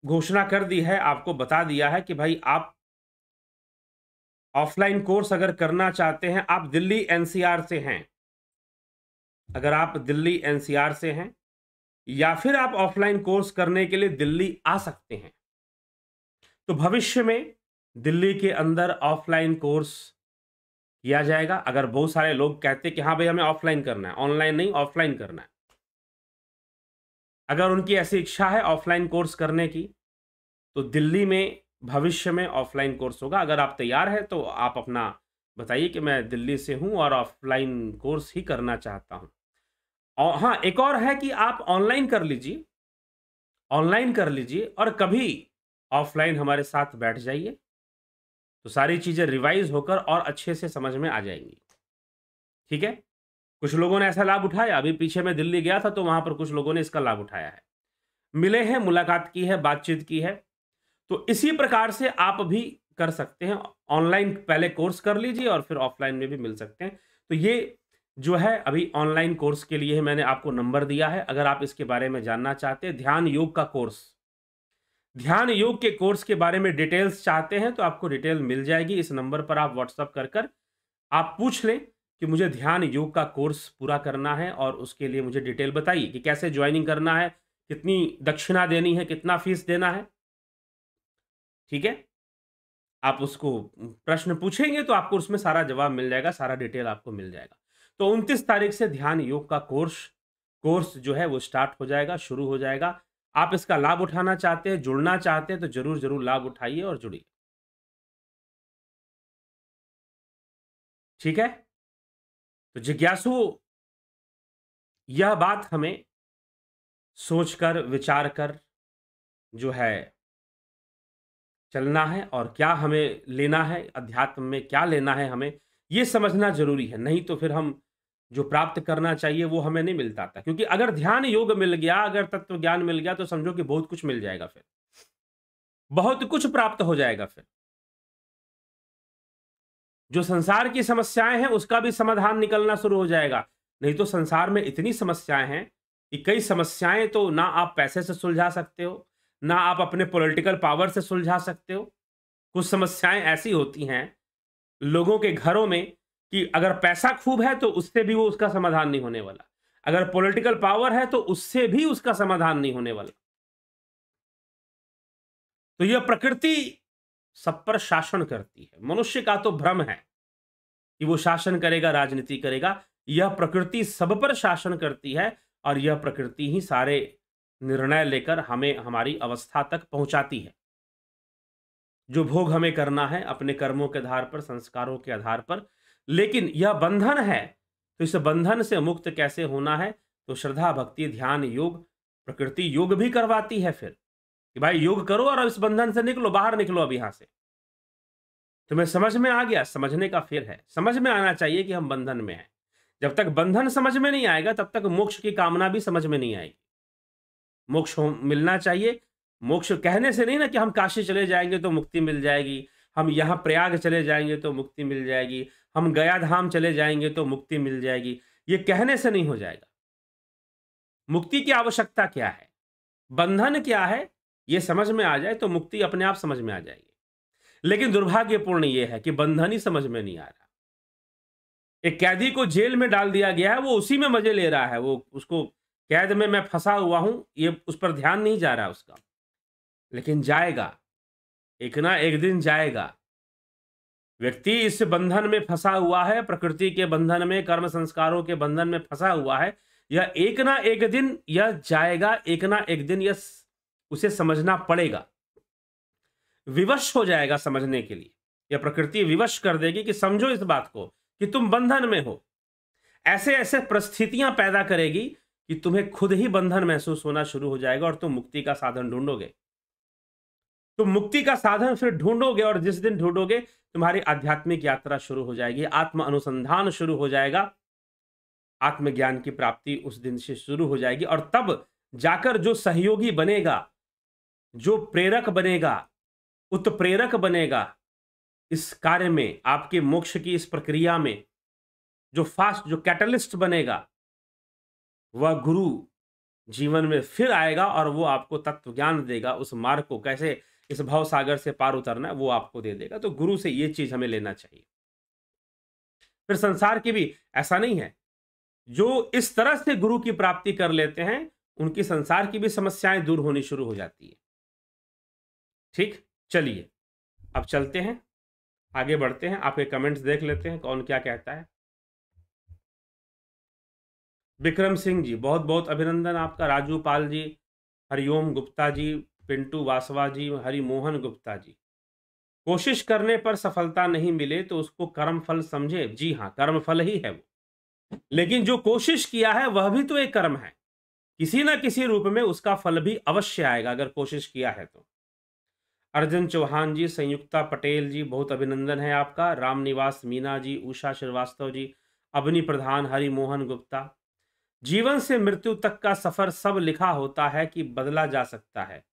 घोषणा कर दी है आपको बता दिया है कि भाई आप ऑफलाइन कोर्स अगर करना चाहते हैं आप दिल्ली एनसीआर से हैं अगर आप दिल्ली एनसीआर से हैं या फिर आप ऑफलाइन कोर्स करने के लिए दिल्ली आ सकते हैं तो भविष्य में दिल्ली के अंदर ऑफलाइन कोर्स किया जाएगा अगर बहुत सारे लोग कहते कि हाँ भाई हमें ऑफलाइन करना है ऑनलाइन नहीं ऑफलाइन करना है अगर उनकी ऐसी इच्छा है ऑफलाइन कोर्स करने की तो दिल्ली में भविष्य में ऑफलाइन कोर्स होगा अगर आप तैयार हैं तो आप अपना बताइए कि मैं दिल्ली से हूँ और ऑफलाइन कोर्स ही करना चाहता हूँ और हाँ एक और है कि आप ऑनलाइन कर लीजिए ऑनलाइन कर लीजिए और कभी ऑफलाइन हमारे साथ बैठ जाइए तो सारी चीज़ें रिवाइज होकर और अच्छे से समझ में आ जाएंगी ठीक है कुछ लोगों ने ऐसा लाभ उठाया अभी पीछे मैं दिल्ली गया था तो वहां पर कुछ लोगों ने इसका लाभ उठाया है मिले हैं मुलाकात की है बातचीत की है तो इसी प्रकार से आप भी कर सकते हैं ऑनलाइन पहले कोर्स कर लीजिए और फिर ऑफलाइन में भी मिल सकते हैं तो ये जो है अभी ऑनलाइन कोर्स के लिए मैंने आपको नंबर दिया है अगर आप इसके बारे में जानना चाहते हैं ध्यान योग का कोर्स ध्यान योग के कोर्स के बारे में डिटेल्स चाहते हैं तो आपको डिटेल मिल जाएगी इस नंबर पर आप व्हाट्सअप कर कर आप पूछ लें कि मुझे ध्यान योग का कोर्स पूरा करना है और उसके लिए मुझे डिटेल बताइए कि कैसे ज्वाइनिंग करना है कितनी दक्षिणा देनी है कितना फीस देना है ठीक है आप उसको प्रश्न पूछेंगे तो आपको उसमें सारा जवाब मिल जाएगा सारा डिटेल आपको मिल जाएगा तो उनतीस तारीख से ध्यान योग का कोर्स कोर्स जो है वो स्टार्ट हो जाएगा शुरू हो जाएगा आप इसका लाभ उठाना चाहते हैं जुड़ना चाहते हैं तो जरूर जरूर लाभ उठाइए और जुड़िए ठीक है तो जिज्ञासु यह बात हमें सोचकर विचार कर जो है चलना है और क्या हमें लेना है अध्यात्म में क्या लेना है हमें ये समझना जरूरी है नहीं तो फिर हम जो प्राप्त करना चाहिए वो हमें नहीं मिलता था क्योंकि अगर ध्यान योग मिल गया अगर तत्व ज्ञान मिल गया तो समझो कि बहुत कुछ मिल जाएगा फिर बहुत कुछ प्राप्त हो जाएगा फिर जो संसार की समस्याएं हैं उसका भी समाधान निकलना शुरू हो जाएगा नहीं तो संसार में इतनी समस्याएं हैं कि कई समस्याएं तो ना आप पैसे से सुलझा सकते हो ना आप अपने पॉलिटिकल पावर से सुलझा सकते हो कुछ समस्याएं ऐसी होती हैं लोगों के घरों में कि अगर पैसा खूब है तो उससे भी वो उसका समाधान नहीं होने वाला अगर पॉलिटिकल पावर है तो उससे भी उसका समाधान नहीं होने वाला तो यह प्रकृति सब पर शासन करती है मनुष्य का तो भ्रम है कि वो शासन करेगा राजनीति करेगा यह प्रकृति सब पर शासन करती है और यह प्रकृति ही सारे निर्णय लेकर हमें हमारी अवस्था तक पहुंचाती है जो भोग हमें करना है अपने कर्मों के आधार पर संस्कारों के आधार पर लेकिन यह बंधन है तो इस बंधन से मुक्त कैसे होना है तो श्रद्धा भक्ति ध्यान योग प्रकृति योग भी करवाती है फिर कि भाई योग करो और इस बंधन से निकलो बाहर निकलो अब यहां से तुम्हें तो समझ में आ गया समझने का फिर है समझ में आना चाहिए कि हम बंधन में हैं जब तक बंधन समझ में नहीं आएगा तब तक मोक्ष की कामना भी समझ में नहीं आएगी मोक्ष मिलना चाहिए मोक्ष कहने से नहीं ना कि हम काशी चले जाएंगे तो मुक्ति मिल जाएगी हम यहाँ प्रयाग चले जाएंगे तो मुक्ति मिल जाएगी हम गया धाम चले जाएंगे तो मुक्ति मिल जाएगी ये कहने से नहीं हो जाएगा मुक्ति की आवश्यकता क्या है बंधन क्या है ये समझ में आ जाए तो मुक्ति अपने आप समझ में आ जाएगी लेकिन दुर्भाग्यपूर्ण ये है कि बंधन ही समझ में नहीं आ रहा एक कैदी को जेल में डाल दिया गया है वो उसी में मजे ले रहा है वो उसको कैद में मैं फंसा हुआ हूं ये उस पर ध्यान नहीं जा रहा उसका लेकिन जाएगा एक ना एक दिन जाएगा व्यक्ति इस बंधन में फंसा हुआ है प्रकृति के बंधन में कर्म संस्कारों के बंधन में फंसा हुआ है यह एक ना एक दिन यह जाएगा एक ना एक दिन यह उसे समझना पड़ेगा विवश हो जाएगा समझने के लिए यह प्रकृति विवश कर देगी कि समझो इस बात को कि तुम बंधन में हो ऐसे ऐसे परिस्थितियां पैदा करेगी कि तुम्हें खुद ही बंधन महसूस होना शुरू हो जाएगा और तुम मुक्ति का साधन ढूंढोगे तो मुक्ति का साधन फिर ढूंढोगे और जिस दिन ढूंढोगे तुम्हारी आध्यात्मिक यात्रा शुरू हो जाएगी आत्म अनुसंधान शुरू हो जाएगा आत्मज्ञान की प्राप्ति उस दिन से शुरू हो जाएगी और तब जाकर जो सहयोगी बनेगा जो प्रेरक बनेगा उत्प्रेरक बनेगा इस कार्य में आपके मोक्ष की इस प्रक्रिया में जो फास्ट जो कैटलिस्ट बनेगा वह गुरु जीवन में फिर आएगा और वो आपको तत्व ज्ञान देगा उस मार्ग को कैसे इस भाव सागर से पार उतरना है वो आपको दे देगा तो गुरु से ये चीज हमें लेना चाहिए फिर संसार की भी ऐसा नहीं है जो इस तरह से गुरु की प्राप्ति कर लेते हैं उनकी संसार की भी समस्याएं दूर होनी शुरू हो जाती है ठीक चलिए अब चलते हैं आगे बढ़ते हैं आपके कमेंट्स देख लेते हैं कौन क्या कहता है विक्रम सिंह जी बहुत बहुत अभिनंदन आपका राजू पाल जी हरिओम गुप्ता जी पिंटू वासवा जी हरिमोहन गुप्ता जी कोशिश करने पर सफलता नहीं मिले तो उसको कर्म फल समझे जी हाँ कर्म फल ही है वो लेकिन जो कोशिश किया है वह भी तो एक कर्म है किसी ना किसी रूप में उसका फल भी अवश्य आएगा अगर कोशिश किया है तो अर्जुन चौहान जी संयुक्ता पटेल जी बहुत अभिनंदन है आपका रामनिवास मीना जी उषा श्रीवास्तव जी अवनी प्रधान हरिमोहन गुप्ता जीवन से मृत्यु तक का सफर सब लिखा होता है कि बदला जा सकता है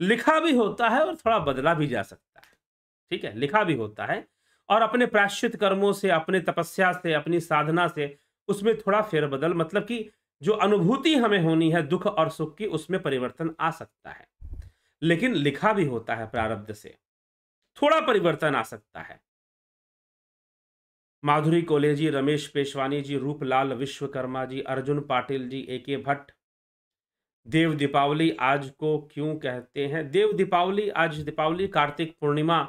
लिखा भी होता है और थोड़ा बदला भी जा सकता है ठीक है लिखा भी होता है और अपने प्राश्चित कर्मों से अपने तपस्या से अपनी साधना से उसमें थोड़ा फेरबदल मतलब कि जो अनुभूति हमें होनी है दुख और सुख की उसमें परिवर्तन आ सकता है लेकिन लिखा भी होता है प्रारब्ध से थोड़ा परिवर्तन आ सकता है माधुरी कोले जी रमेश पेशवानी जी रूपलाल विश्वकर्मा जी अर्जुन पाटिल जी ए के भट्ट देव दीपावली आज को क्यों कहते हैं देव दीपावली आज दीपावली कार्तिक पूर्णिमा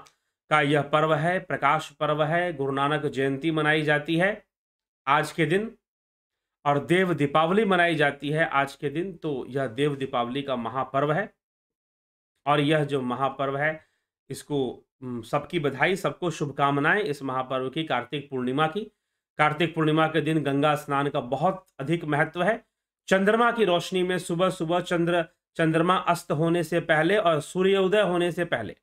का यह पर्व है प्रकाश पर्व है गुरु नानक जयंती मनाई जाती है आज के दिन और देव दीपावली मनाई जाती है आज के दिन तो यह देव दीपावली का महापर्व है और यह जो महापर्व है इसको सबकी बधाई सबको शुभकामनाएं इस महापर्व की कार्तिक पूर्णिमा की कार्तिक पूर्णिमा के दिन गंगा स्नान का बहुत अधिक महत्व है चंद्रमा की रोशनी में सुबह सुबह चंद्र चंद्रमा अस्त होने से पहले और सूर्योदय होने से पहले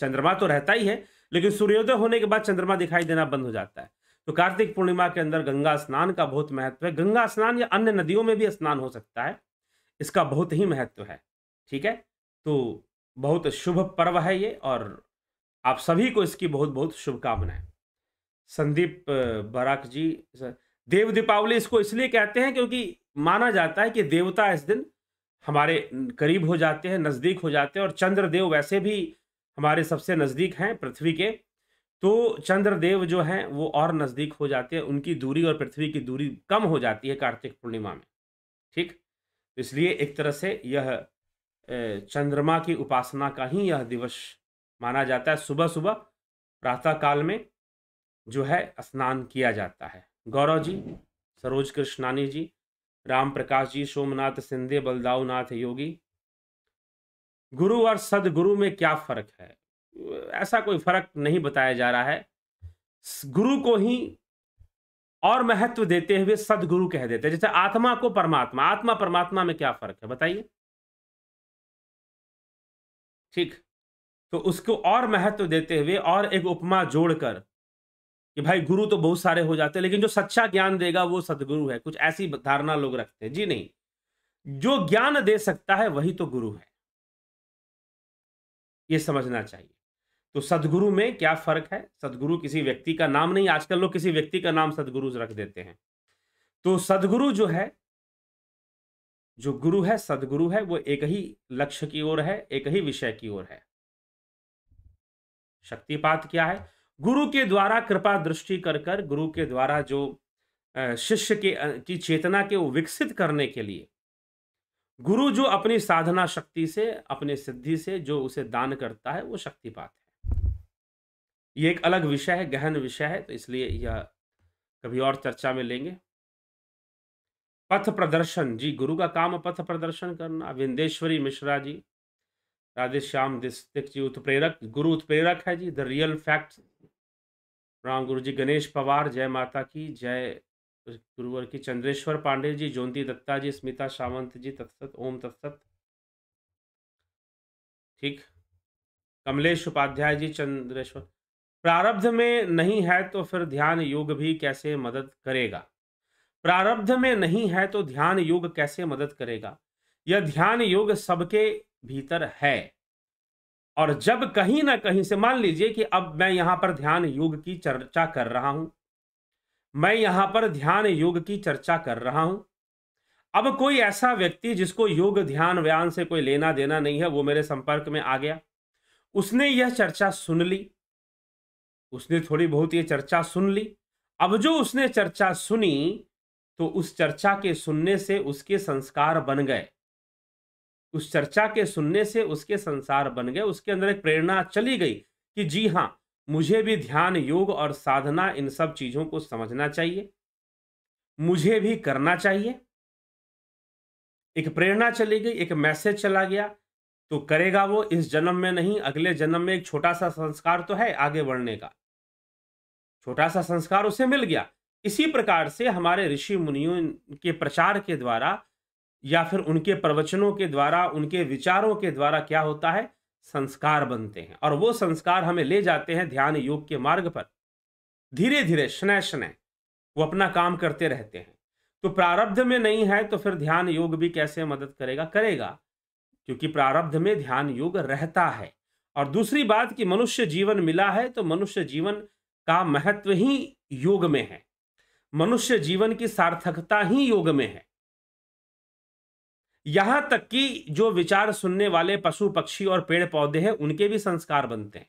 चंद्रमा तो रहता ही है लेकिन सूर्योदय होने के बाद चंद्रमा दिखाई देना बंद हो जाता है तो कार्तिक पूर्णिमा के अंदर गंगा स्नान का बहुत महत्व है गंगा स्नान या अन्य नदियों में भी स्नान हो सकता है इसका बहुत ही महत्व है ठीक है तो बहुत शुभ पर्व है ये और आप सभी को इसकी बहुत बहुत शुभकामनाएं संदीप बराक जी देव दीपावली इसको इसलिए कहते हैं क्योंकि माना जाता है कि देवता इस दिन हमारे करीब हो जाते हैं नज़दीक हो जाते हैं और चंद्रदेव वैसे भी हमारे सबसे नज़दीक हैं पृथ्वी के तो चंद्रदेव जो हैं वो और नज़दीक हो जाते हैं उनकी दूरी और पृथ्वी की दूरी कम हो जाती है कार्तिक पूर्णिमा में ठीक इसलिए एक तरह से यह चंद्रमा की उपासना का ही यह दिवस माना जाता है सुबह सुबह प्रातः काल में जो है स्नान किया जाता है गौरव जी सरोज कृष्णानी जी राम प्रकाश जी सोमनाथ सिंधे बलदाऊ नाथ योगी गुरु और सदगुरु में क्या फर्क है ऐसा कोई फर्क नहीं बताया जा रहा है गुरु को ही और महत्व देते हुए सदगुरु कह देते हैं जैसे आत्मा को परमात्मा आत्मा परमात्मा में क्या फर्क है बताइए ठीक तो उसको और महत्व देते हुए और एक उपमा जोड़कर कि भाई गुरु तो बहुत सारे हो जाते हैं लेकिन जो सच्चा ज्ञान देगा वो सदगुरु है कुछ ऐसी धारणा लोग रखते हैं जी नहीं जो ज्ञान दे सकता है वही तो गुरु है ये समझना चाहिए तो सदगुरु में क्या फर्क है सदगुरु किसी व्यक्ति का नाम नहीं आजकल लोग किसी व्यक्ति का नाम सदगुरु रख देते हैं तो सदगुरु जो है जो गुरु है सदगुरु है वो एक ही लक्ष्य की ओर है एक ही विषय की ओर है शक्तिपात क्या है गुरु के द्वारा कृपा दृष्टि कर कर गुरु के द्वारा जो शिष्य के की चेतना के विकसित करने के लिए गुरु जो अपनी साधना शक्ति से अपने सिद्धि से जो उसे दान करता है वो शक्तिपात है ये एक अलग विषय है गहन विषय है तो इसलिए यह कभी और चर्चा में लेंगे पथ प्रदर्शन जी गुरु का काम पथ प्रदर्शन करना विंदेश्वरी मिश्रा जी राधेश्याम दिस्तिक जी उत्प्रेरक गुरु उत्प्रेरक है जी द रियल फैक्ट राम गुरु जी गणेश पवार जय माता की जय गुरुवर की चंद्रेश्वर पांडे जी ज्योति दत्ता जी स्मिता सावंत जी तत्सत ओम तत्सत ठीक कमलेश उपाध्याय जी चंद्रेश्वर प्रारब्ध में नहीं है तो फिर ध्यान योग भी कैसे मदद करेगा प्रारब्ध में नहीं है तो ध्यान योग कैसे मदद करेगा यह ध्यान योग सबके भीतर है और जब कहीं ना कहीं से मान लीजिए कि अब मैं यहाँ पर ध्यान योग की चर्चा कर रहा हूं मैं यहाँ पर ध्यान योग की चर्चा कर रहा हूं अब कोई ऐसा व्यक्ति जिसको योग ध्यान व्यान से कोई लेना देना नहीं है वो मेरे संपर्क में आ गया उसने यह चर्चा सुन ली उसने थोड़ी बहुत ये चर्चा सुन ली अब जो उसने चर्चा सुनी तो उस चर्चा के सुनने से उसके संस्कार बन गए उस चर्चा के सुनने से उसके संसार बन गए उसके अंदर एक प्रेरणा चली गई कि जी हाँ मुझे भी ध्यान योग और साधना इन सब चीज़ों को समझना चाहिए मुझे भी करना चाहिए एक प्रेरणा चली गई एक मैसेज चला गया तो करेगा वो इस जन्म में नहीं अगले जन्म में एक छोटा सा संस्कार तो है आगे बढ़ने का छोटा सा संस्कार उसे मिल गया इसी प्रकार से हमारे ऋषि मुनियों के प्रचार के द्वारा या फिर उनके प्रवचनों के द्वारा उनके विचारों के द्वारा क्या होता है संस्कार बनते हैं और वो संस्कार हमें ले जाते हैं ध्यान योग के मार्ग पर धीरे धीरे शनय शनय वो अपना काम करते रहते हैं तो प्रारब्ध में नहीं है तो फिर ध्यान योग भी कैसे मदद करेगा करेगा क्योंकि प्रारब्ध में ध्यान योग रहता है और दूसरी बात कि मनुष्य जीवन मिला है तो मनुष्य जीवन का महत्व ही योग में है मनुष्य जीवन की सार्थकता ही योग में है यहां तक कि जो विचार सुनने वाले पशु पक्षी और पेड़ पौधे हैं उनके भी संस्कार बनते हैं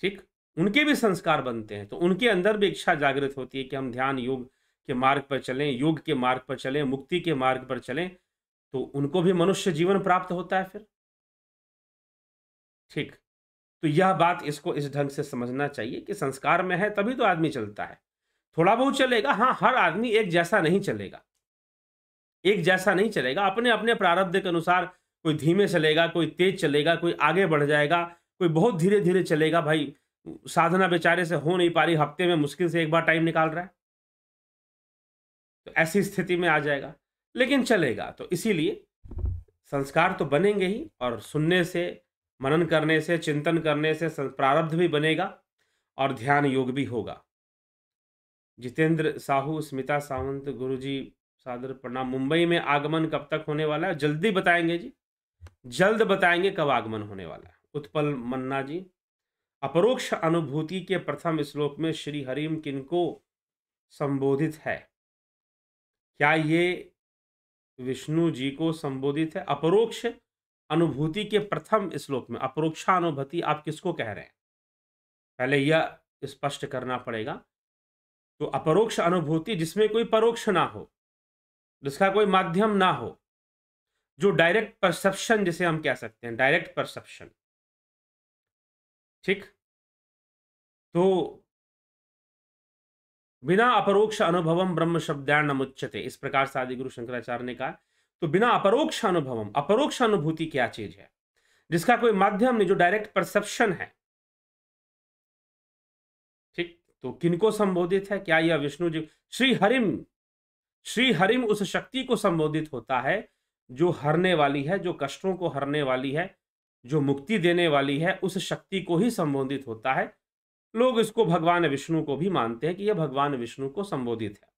ठीक उनके भी संस्कार बनते हैं तो उनके अंदर भी इच्छा जागृत होती है कि हम ध्यान योग के मार्ग पर चलें योग के मार्ग पर चलें मुक्ति के मार्ग पर चलें तो उनको भी मनुष्य जीवन प्राप्त होता है फिर ठीक तो यह बात इसको इस ढंग से समझना चाहिए कि संस्कार में है तभी तो आदमी चलता है थोड़ा बहुत चलेगा हाँ हर आदमी एक जैसा नहीं चलेगा एक जैसा नहीं चलेगा अपने अपने प्रारब्ध के अनुसार कोई धीमे चलेगा कोई तेज चलेगा कोई आगे बढ़ जाएगा कोई बहुत धीरे धीरे चलेगा भाई साधना बेचारे से हो नहीं पा रही हफ्ते में मुश्किल से एक बार टाइम निकाल रहा है तो ऐसी स्थिति में आ जाएगा लेकिन चलेगा तो इसीलिए संस्कार तो बनेंगे ही और सुनने से मनन करने से चिंतन करने से प्रारब्ध भी बनेगा और ध्यान योग भी होगा जितेंद्र साहू स्मिता सावंत गुरुजी सादर प्रणाम मुंबई में आगमन कब तक होने वाला है जल्दी बताएंगे जी जल्द बताएंगे कब आगमन होने वाला है उत्पल मन्ना जी अपरोक्ष अनुभूति के प्रथम श्लोक में श्री हरिम किनको संबोधित है क्या ये विष्णु जी को संबोधित है अपरोक्ष अनुभूति के प्रथम श्लोक में अपरोक्षानुभूति आप किसको कह रहे हैं पहले यह स्पष्ट करना पड़ेगा तो अपरोक्ष अनुभूति जिसमें कोई परोक्ष ना हो जिसका कोई माध्यम ना हो जो डायरेक्ट परसेप्शन जिसे हम कह सकते हैं डायरेक्ट परसेप्शन ठीक तो बिना अपरोक्ष अनुभवम ब्रह्म शब्दान मुच्यते इस प्रकार से आदि गुरु शंकराचार्य ने कहा तो बिना अपरोक्ष अनुभवम अपरोक्ष अनुभूति क्या चीज है जिसका कोई माध्यम नहीं जो डायरेक्ट परसेप्शन है ठीक तो किनको संबोधित है क्या यह विष्णु जी श्री हरिम श्री हरिम उस शक्ति को संबोधित होता है जो हरने वाली है जो कष्टों को हरने वाली है जो मुक्ति देने वाली है उस शक्ति को ही संबोधित होता है लोग इसको भगवान विष्णु को भी मानते हैं कि यह भगवान विष्णु को संबोधित है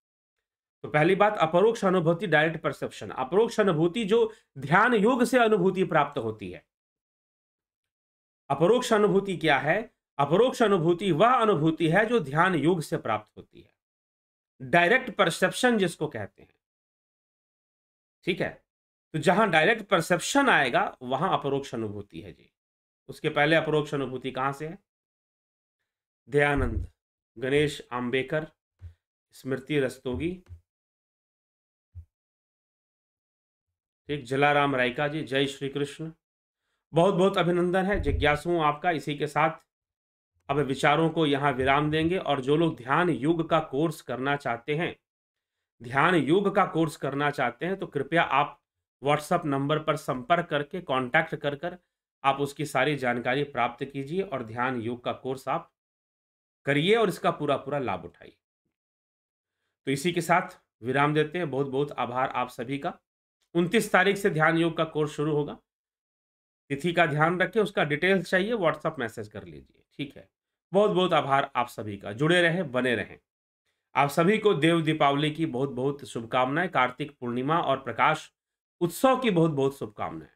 तो पहली बात अपरोक्ष अनुभूति डायरेक्ट परसेप्शन अपरोक्ष अनुभूति जो ध्यान योग से अनुभूति प्राप्त होती है अपरोक्ष अनुभूति क्या है अपरोक्ष अनुभूति वह अनुभूति है जो ध्यान योग से प्राप्त होती है डायरेक्ट परसेप्शन जिसको कहते हैं ठीक है तो जहां डायरेक्ट परसेप्शन आएगा वहां अपरोक्ष अनुभूति है जी उसके पहले अपरोक्ष अनुभूति कहां से है दयानंद गणेश आंबेकर स्मृति रस्तोगी ठीक जलाराम रायका जी जय श्री कृष्ण बहुत बहुत अभिनंदन है जिज्ञासु आपका इसी के साथ अब विचारों को यहाँ विराम देंगे और जो लोग ध्यान युग का कोर्स करना चाहते हैं ध्यान योग का कोर्स करना चाहते हैं तो कृपया आप व्हाट्सअप नंबर पर संपर्क करके कांटेक्ट कर कर आप उसकी सारी जानकारी प्राप्त कीजिए और ध्यान योग का कोर्स आप करिए और इसका पूरा पूरा लाभ उठाइए तो इसी के साथ विराम देते हैं बहुत बहुत आभार आप सभी का उनतीस तारीख से ध्यान योग का कोर्स शुरू होगा तिथि का ध्यान रखें उसका डिटेल्स चाहिए व्हाट्सअप मैसेज कर लीजिए ठीक है बहुत बहुत आभार आप सभी का जुड़े रहें बने रहें आप सभी को देव दीपावली की बहुत बहुत शुभकामनाएं कार्तिक पूर्णिमा और प्रकाश उत्सव की बहुत बहुत शुभकामनाएं